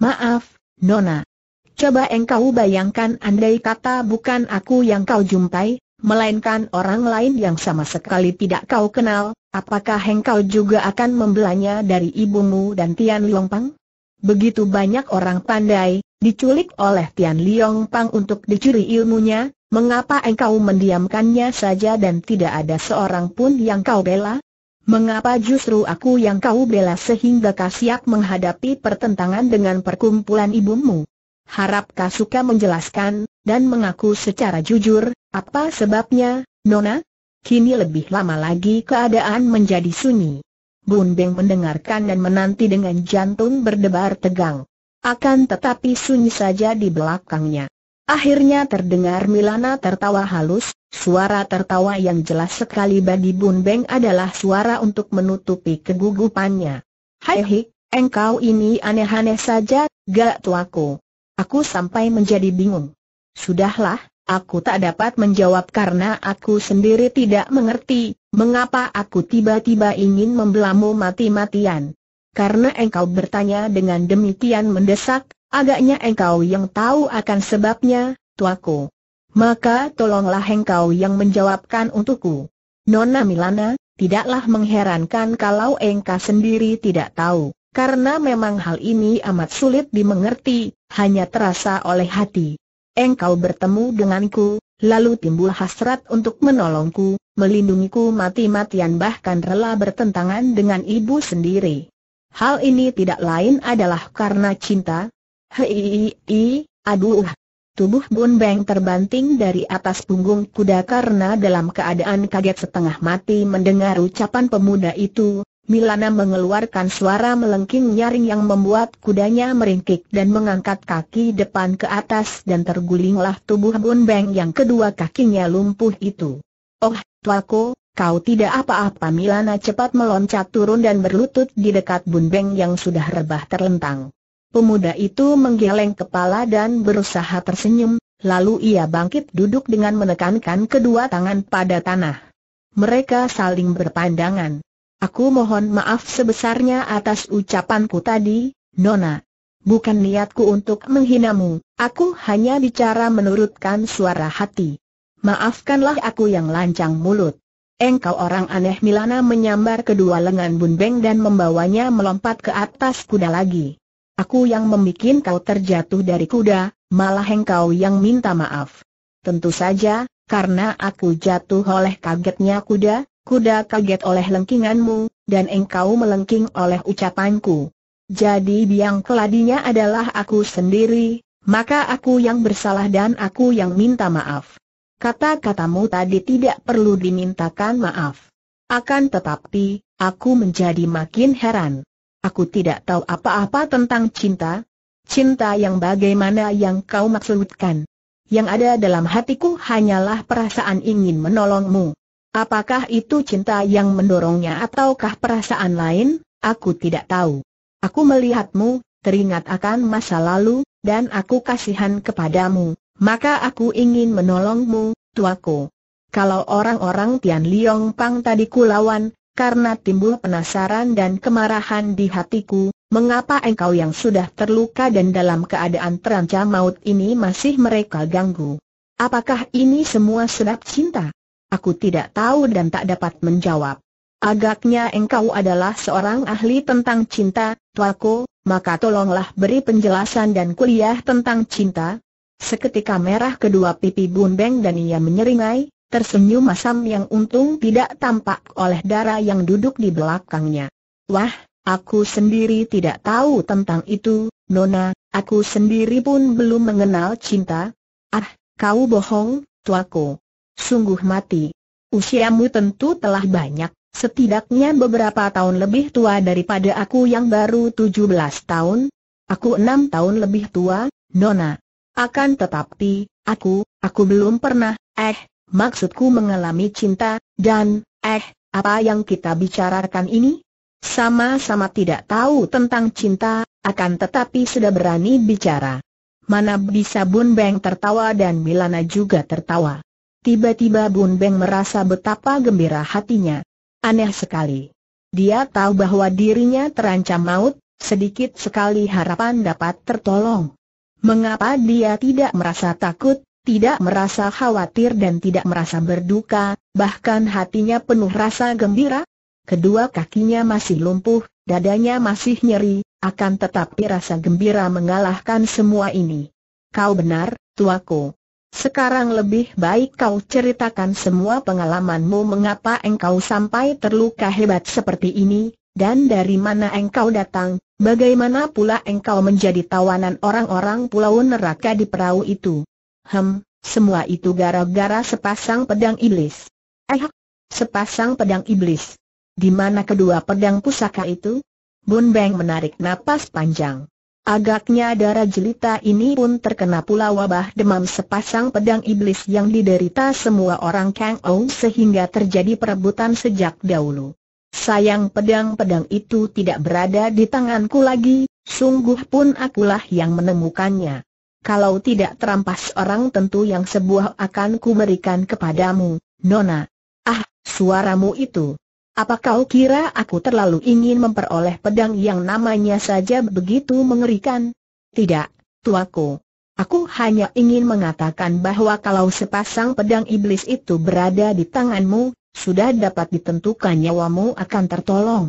Maaf, Nona. Coba engkau bayangkan andai kata bukan aku yang kau jumpai, melainkan orang lain yang sama sekali tidak kau kenal, apakah engkau juga akan membelanya dari ibumu dan Tian Pang? Begitu banyak orang pandai, diculik oleh Tian Pang untuk dicuri ilmunya, mengapa engkau mendiamkannya saja dan tidak ada seorang pun yang kau bela? Mengapa justru aku yang kau bela sehingga kau siap menghadapi pertentangan dengan perkumpulan ibumu? Harap kau suka menjelaskan, dan mengaku secara jujur, apa sebabnya, Nona? Kini lebih lama lagi keadaan menjadi sunyi. Bun Beng mendengarkan dan menanti dengan jantung berdebar tegang. Akan tetapi sunyi saja di belakangnya. Akhirnya terdengar Milana tertawa halus, suara tertawa yang jelas sekali bagi Bun Beng adalah suara untuk menutupi kegugupannya. Hai hik, engkau ini aneh-aneh saja, gak tuaku. Aku sampai menjadi bingung. Sudahlah, aku tak dapat menjawab karena aku sendiri tidak mengerti, mengapa aku tiba-tiba ingin membelamu mati-matian. Karena engkau bertanya dengan demikian mendesak, agaknya engkau yang tahu akan sebabnya, tuaku. Maka tolonglah engkau yang menjawabkan untukku. Nona Milana, tidaklah mengherankan kalau engkau sendiri tidak tahu, karena memang hal ini amat sulit dimengerti, hanya terasa oleh hati engkau bertemu denganku, lalu timbul hasrat untuk menolongku, melindungiku mati-matian bahkan rela bertentangan dengan ibu sendiri. Hal ini tidak lain adalah karena cinta. Hei, aduh. Tubuh Bun Beng terbanting dari atas punggung kuda karena dalam keadaan kaget setengah mati mendengar ucapan pemuda itu, Milana mengeluarkan suara melengking nyaring yang membuat kudanya meringkik dan mengangkat kaki depan ke atas dan tergulinglah tubuh Bun Beng yang kedua kakinya lumpuh itu. Oh, tuaku, kau tidak apa-apa Milana cepat meloncat turun dan berlutut di dekat Bun Beng yang sudah rebah terlentang. Pemuda itu menggeleng kepala dan berusaha tersenyum, lalu ia bangkit duduk dengan menekankan kedua tangan pada tanah. Mereka saling berpandangan. Aku mohon maaf sebesarnya atas ucapanku tadi, Nona. Bukan niatku untuk menghinamu, aku hanya bicara menurutkan suara hati. Maafkanlah aku yang lancang mulut. Engkau orang aneh Milana menyambar kedua lengan Beng dan membawanya melompat ke atas kuda lagi. Aku yang membuat kau terjatuh dari kuda, malah engkau yang minta maaf. Tentu saja, karena aku jatuh oleh kagetnya kuda, Kuda kaget oleh lengkinganmu, dan engkau melengking oleh ucapanku. Jadi biang keladinya adalah aku sendiri, maka aku yang bersalah dan aku yang minta maaf. Kata-katamu tadi tidak perlu dimintakan maaf. Akan tetapi, aku menjadi makin heran. Aku tidak tahu apa-apa tentang cinta. Cinta yang bagaimana yang kau maksudkan. Yang ada dalam hatiku hanyalah perasaan ingin menolongmu. Apakah itu cinta yang mendorongnya ataukah perasaan lain, aku tidak tahu. Aku melihatmu, teringat akan masa lalu, dan aku kasihan kepadamu, maka aku ingin menolongmu, tuaku. Kalau orang-orang Tian Liong Pang tadi kulawan, karena timbul penasaran dan kemarahan di hatiku, mengapa engkau yang sudah terluka dan dalam keadaan terancam maut ini masih mereka ganggu? Apakah ini semua sedap cinta? Aku tidak tahu dan tak dapat menjawab. Agaknya engkau adalah seorang ahli tentang cinta, tuaku, maka tolonglah beri penjelasan dan kuliah tentang cinta. Seketika merah kedua pipi Beng dan ia menyeringai, tersenyum masam yang untung tidak tampak oleh darah yang duduk di belakangnya. Wah, aku sendiri tidak tahu tentang itu, Nona, aku sendiri pun belum mengenal cinta. Ah, kau bohong, tuaku sungguh mati. Usiamu tentu telah banyak, setidaknya beberapa tahun lebih tua daripada aku yang baru 17 tahun. Aku enam tahun lebih tua, Nona. Akan tetapi, aku, aku belum pernah, eh, maksudku mengalami cinta, dan, eh, apa yang kita bicarakan ini? Sama-sama tidak tahu tentang cinta, akan tetapi sudah berani bicara. Mana bisa Bun Beng tertawa dan Milana juga tertawa. Tiba-tiba Bun Beng merasa betapa gembira hatinya. Aneh sekali. Dia tahu bahwa dirinya terancam maut, sedikit sekali harapan dapat tertolong. Mengapa dia tidak merasa takut, tidak merasa khawatir dan tidak merasa berduka, bahkan hatinya penuh rasa gembira? Kedua kakinya masih lumpuh, dadanya masih nyeri, akan tetapi rasa gembira mengalahkan semua ini. Kau benar, tuaku. Sekarang lebih baik kau ceritakan semua pengalamanmu mengapa engkau sampai terluka hebat seperti ini, dan dari mana engkau datang, bagaimana pula engkau menjadi tawanan orang-orang pulau neraka di perahu itu. Hem, semua itu gara-gara sepasang pedang iblis. Eh, sepasang pedang iblis. Di mana kedua pedang pusaka itu? Bun Beng menarik napas panjang. Agaknya darah jelita ini pun terkena pula wabah demam sepasang pedang iblis yang diderita semua orang Kang Ou sehingga terjadi perebutan sejak dahulu. Sayang pedang-pedang itu tidak berada di tanganku lagi, sungguh pun akulah yang menemukannya. Kalau tidak terampas orang tentu yang sebuah akan kuberikan kepadamu, Nona. Ah, suaramu itu. Apa kau kira aku terlalu ingin memperoleh pedang yang namanya saja begitu mengerikan? Tidak, tuaku. Aku hanya ingin mengatakan bahwa kalau sepasang pedang iblis itu berada di tanganmu, sudah dapat ditentukan nyawamu akan tertolong.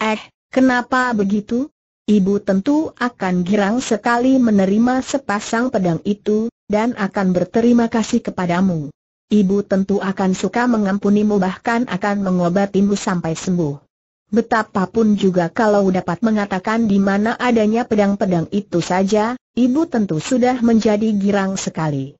Eh, kenapa begitu? Ibu tentu akan girang sekali menerima sepasang pedang itu, dan akan berterima kasih kepadamu ibu tentu akan suka mengampunimu bahkan akan mengobatimu sampai sembuh. Betapapun juga kalau dapat mengatakan di mana adanya pedang-pedang itu saja, ibu tentu sudah menjadi girang sekali.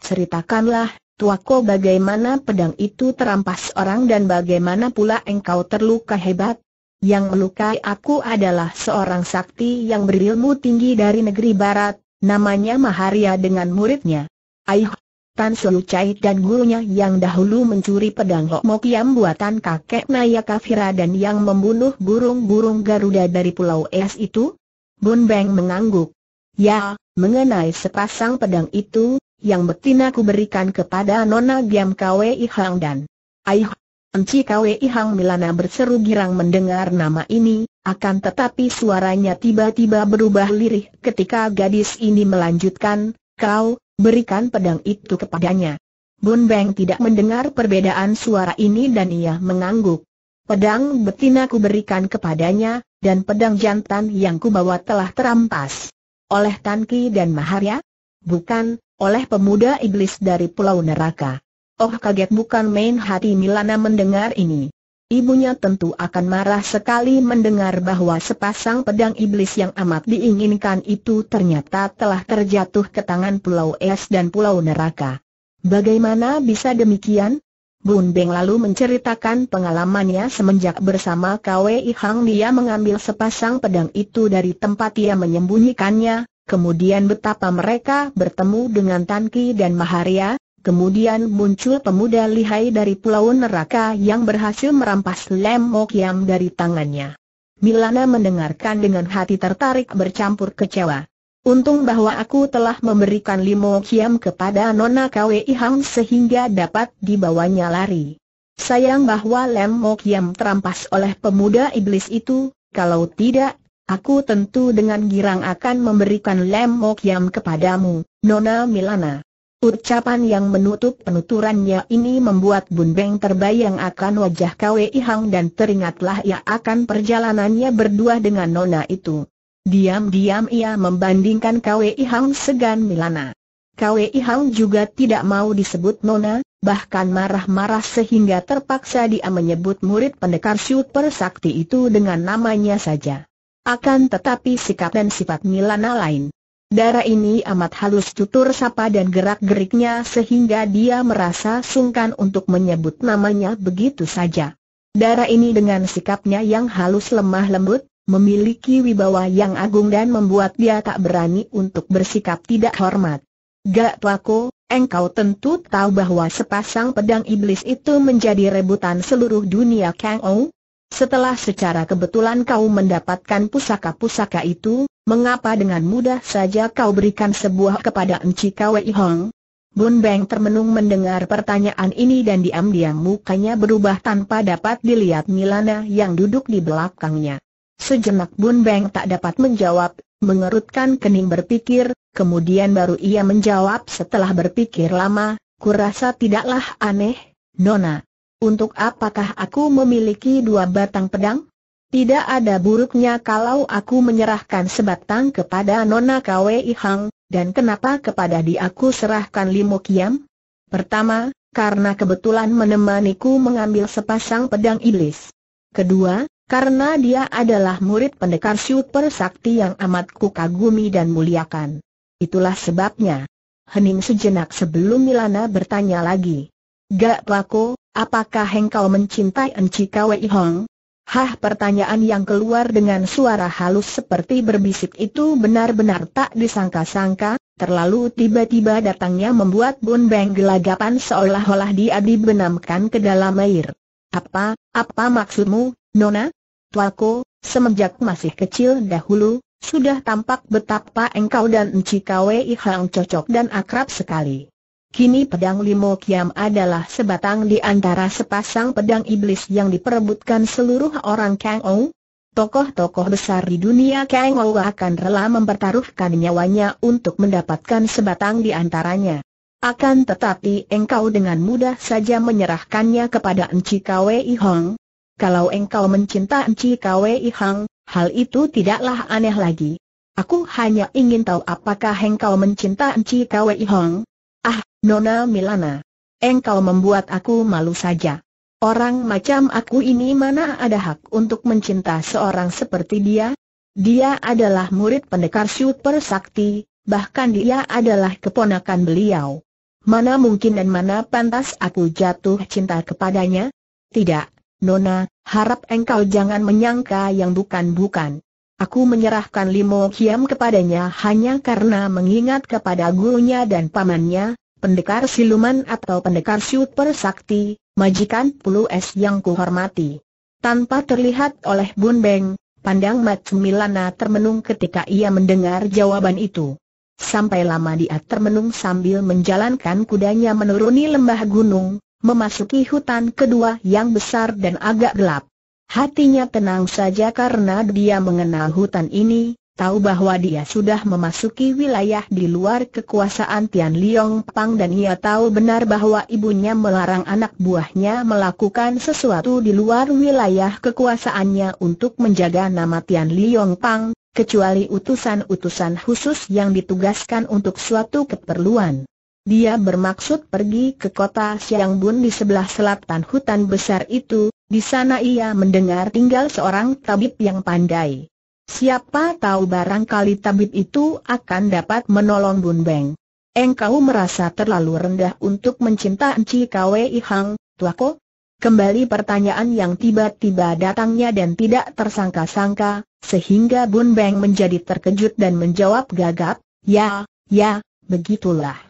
Ceritakanlah, tuako bagaimana pedang itu terampas orang dan bagaimana pula engkau terluka hebat? Yang melukai aku adalah seorang sakti yang berilmu tinggi dari negeri barat, namanya Maharia dengan muridnya. Aih, Tan Su Chai dan gurunya yang dahulu mencuri pedang Lok Mok Yam buatan kakek Naya Kafira dan yang membunuh burung-burung Garuda dari Pulau Es itu? Bun Beng mengangguk. Ya, mengenai sepasang pedang itu, yang betina ku berikan kepada Nona Giam Kwe Ikhlang dan Aih, Enci Kwe Ikhlang Milana berseru girang mendengar nama ini, akan tetapi suaranya tiba-tiba berubah lirih ketika gadis ini melanjutkan, Kau, Berikan pedang itu kepadanya. Bun Beng tidak mendengar perbedaan suara ini dan ia mengangguk. Pedang betina ku berikan kepadanya, dan pedang jantan yang kubawa telah terampas. Oleh Tan Ki dan Maharya? Bukan, oleh pemuda iblis dari Pulau Neraka. Oh kaget bukan main hati Milana mendengar ini. Ibunya tentu akan marah sekali mendengar bahwa sepasang pedang iblis yang amat diinginkan itu ternyata telah terjatuh ke tangan Pulau Es dan Pulau Neraka. Bagaimana bisa demikian? Bun Beng lalu menceritakan pengalamannya semenjak bersama KWI Hang dia mengambil sepasang pedang itu dari tempat ia menyembunyikannya, kemudian betapa mereka bertemu dengan Tan Ki dan Maharia, Kemudian muncul pemuda lihai dari pulau neraka yang berhasil merampas lem mokyam dari tangannya. Milana mendengarkan dengan hati tertarik bercampur kecewa. Untung bahwa aku telah memberikan limo kiam kepada Nona Kwei Hang sehingga dapat dibawanya lari. Sayang bahwa lem mokyam terampas oleh pemuda iblis itu, kalau tidak, aku tentu dengan girang akan memberikan lem mokyam kepadamu, Nona Milana. Ucapan yang menutup penuturannya ini membuat Bun Beng terbayang akan wajah Kwe Hang dan teringatlah ia akan perjalanannya berdua dengan nona itu. Diam-diam ia membandingkan Kwe Hang segan Milana. Kwe Hang juga tidak mau disebut nona, bahkan marah-marah sehingga terpaksa dia menyebut murid pendekar super sakti itu dengan namanya saja. Akan tetapi sikap dan sifat Milana lain. Darah ini amat halus tutur sapa dan gerak-geriknya sehingga dia merasa sungkan untuk menyebut namanya begitu saja. Darah ini dengan sikapnya yang halus lemah lembut, memiliki wibawa yang agung dan membuat dia tak berani untuk bersikap tidak hormat. Gak Tuako, engkau tentu tahu bahwa sepasang pedang iblis itu menjadi rebutan seluruh dunia Kang Ou, setelah secara kebetulan kau mendapatkan pusaka-pusaka itu, mengapa dengan mudah saja kau berikan sebuah kepada Enci Kwei Hong? Bun Beng termenung mendengar pertanyaan ini dan diam-diam mukanya berubah tanpa dapat dilihat Milana yang duduk di belakangnya. Sejenak Bun Beng tak dapat menjawab, mengerutkan kening berpikir, kemudian baru ia menjawab setelah berpikir lama, kurasa tidaklah aneh, Nona. Untuk apakah aku memiliki dua batang pedang? Tidak ada buruknya kalau aku menyerahkan sebatang kepada Nona Kwei Hang, dan kenapa kepada dia aku serahkan limo kiam? Pertama, karena kebetulan menemaniku mengambil sepasang pedang iblis. Kedua, karena dia adalah murid pendekar super sakti yang amat kagumi dan muliakan. Itulah sebabnya. Hening sejenak sebelum Milana bertanya lagi. Gak pelaku, Apakah engkau mencintai Encik Kwei Hong? Hah pertanyaan yang keluar dengan suara halus seperti berbisik itu benar-benar tak disangka-sangka, terlalu tiba-tiba datangnya membuat Bun Beng gelagapan seolah-olah dia dibenamkan ke dalam air. Apa, apa maksudmu, Nona? Tuaku, semenjak masih kecil dahulu, sudah tampak betapa engkau dan Encik Kwei Hong cocok dan akrab sekali. Kini pedang Limo Kiam adalah sebatang di antara sepasang pedang iblis yang diperebutkan seluruh orang Kang Ou. Tokoh-tokoh besar di dunia Kang Ou akan rela mempertaruhkan nyawanya untuk mendapatkan sebatang di antaranya. Akan tetapi engkau dengan mudah saja menyerahkannya kepada Enci Kwei Hong. Kalau engkau mencinta Enci Kwei Hong, hal itu tidaklah aneh lagi. Aku hanya ingin tahu apakah engkau mencinta Enci Kwei Hong. Ah, Nona Milana. Engkau membuat aku malu saja. Orang macam aku ini mana ada hak untuk mencinta seorang seperti dia? Dia adalah murid pendekar super sakti, bahkan dia adalah keponakan beliau. Mana mungkin dan mana pantas aku jatuh cinta kepadanya? Tidak, Nona, harap engkau jangan menyangka yang bukan-bukan. Aku menyerahkan Limo Kiam kepadanya hanya karena mengingat kepada gurunya dan pamannya, pendekar siluman atau pendekar super sakti, majikan Pulu Es yang kuhormati. Tanpa terlihat oleh Bun Beng, pandang Mat Milana termenung ketika ia mendengar jawaban itu. Sampai lama dia termenung sambil menjalankan kudanya menuruni lembah gunung, memasuki hutan kedua yang besar dan agak gelap. Hatinya tenang saja karena dia mengenal hutan ini, tahu bahwa dia sudah memasuki wilayah di luar kekuasaan Tian Liong Pang dan ia tahu benar bahwa ibunya melarang anak buahnya melakukan sesuatu di luar wilayah kekuasaannya untuk menjaga nama Tian Liong Pang, kecuali utusan-utusan khusus yang ditugaskan untuk suatu keperluan. Dia bermaksud pergi ke kota Siang Bun di sebelah selatan hutan besar itu, di sana ia mendengar tinggal seorang tabib yang pandai. Siapa tahu barangkali tabib itu akan dapat menolong Bun Beng. Engkau merasa terlalu rendah untuk mencinta Enci Kwei Hang, tuako? Kembali pertanyaan yang tiba-tiba datangnya dan tidak tersangka-sangka, sehingga Bun Beng menjadi terkejut dan menjawab gagap, ya, ya, begitulah.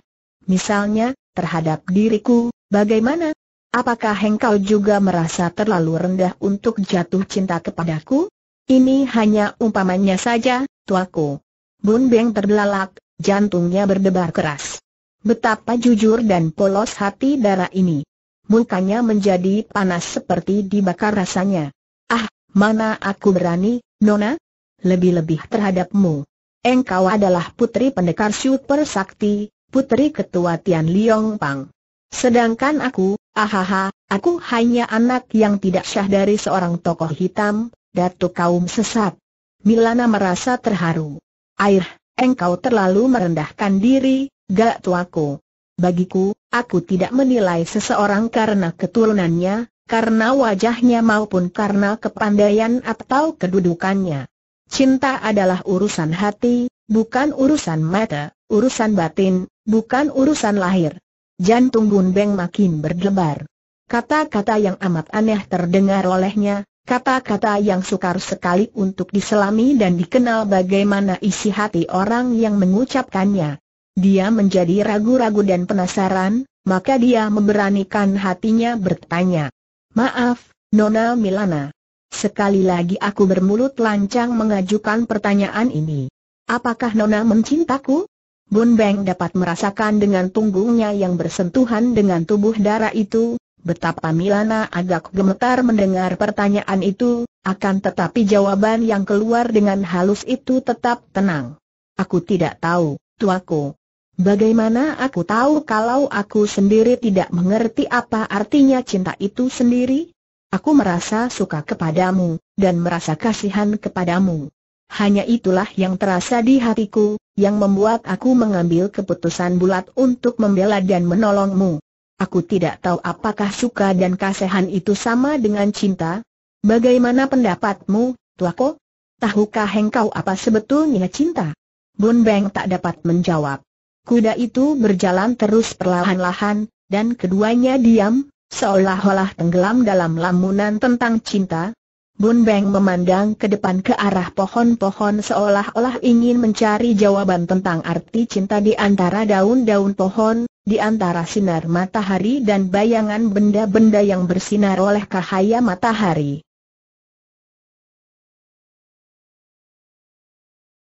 Misalnya, terhadap diriku, bagaimana? Apakah engkau juga merasa terlalu rendah untuk jatuh cinta kepadaku? Ini hanya umpamanya saja, tuaku. Bun Beng terbelalak, jantungnya berdebar keras. Betapa jujur dan polos hati darah ini. Mukanya menjadi panas seperti dibakar rasanya. Ah, mana aku berani, Nona? Lebih-lebih terhadapmu. Engkau adalah putri pendekar super sakti, Putri ketua Tian Liong Pang. Sedangkan aku, ahaha, aku hanya anak yang tidak syah dari seorang tokoh hitam, datuk kaum sesat. Milana merasa terharu. Air, engkau terlalu merendahkan diri, gak tuaku. Bagiku, aku tidak menilai seseorang karena keturunannya, karena wajahnya maupun karena kepandaian atau kedudukannya. Cinta adalah urusan hati, bukan urusan mata, urusan batin, Bukan urusan lahir. Jantung Bun Beng makin berdebar. Kata-kata yang amat aneh terdengar olehnya, kata-kata yang sukar sekali untuk diselami dan dikenal bagaimana isi hati orang yang mengucapkannya. Dia menjadi ragu-ragu dan penasaran, maka dia memberanikan hatinya bertanya. Maaf, Nona Milana. Sekali lagi aku bermulut lancang mengajukan pertanyaan ini. Apakah Nona mencintaku? Bun Beng dapat merasakan dengan punggungnya yang bersentuhan dengan tubuh darah itu, betapa Milana agak gemetar mendengar pertanyaan itu, akan tetapi jawaban yang keluar dengan halus itu tetap tenang. Aku tidak tahu, tuaku. Bagaimana aku tahu kalau aku sendiri tidak mengerti apa artinya cinta itu sendiri? Aku merasa suka kepadamu, dan merasa kasihan kepadamu hanya itulah yang terasa di hatiku, yang membuat aku mengambil keputusan bulat untuk membela dan menolongmu. Aku tidak tahu apakah suka dan kasihan itu sama dengan cinta. Bagaimana pendapatmu, Tuako? Tahukah engkau apa sebetulnya cinta? Bun Beng tak dapat menjawab. Kuda itu berjalan terus perlahan-lahan, dan keduanya diam, seolah-olah tenggelam dalam lamunan tentang cinta, Bun Beng memandang ke depan ke arah pohon-pohon seolah-olah ingin mencari jawaban tentang arti cinta di antara daun-daun pohon, di antara sinar matahari dan bayangan benda-benda yang bersinar oleh cahaya matahari.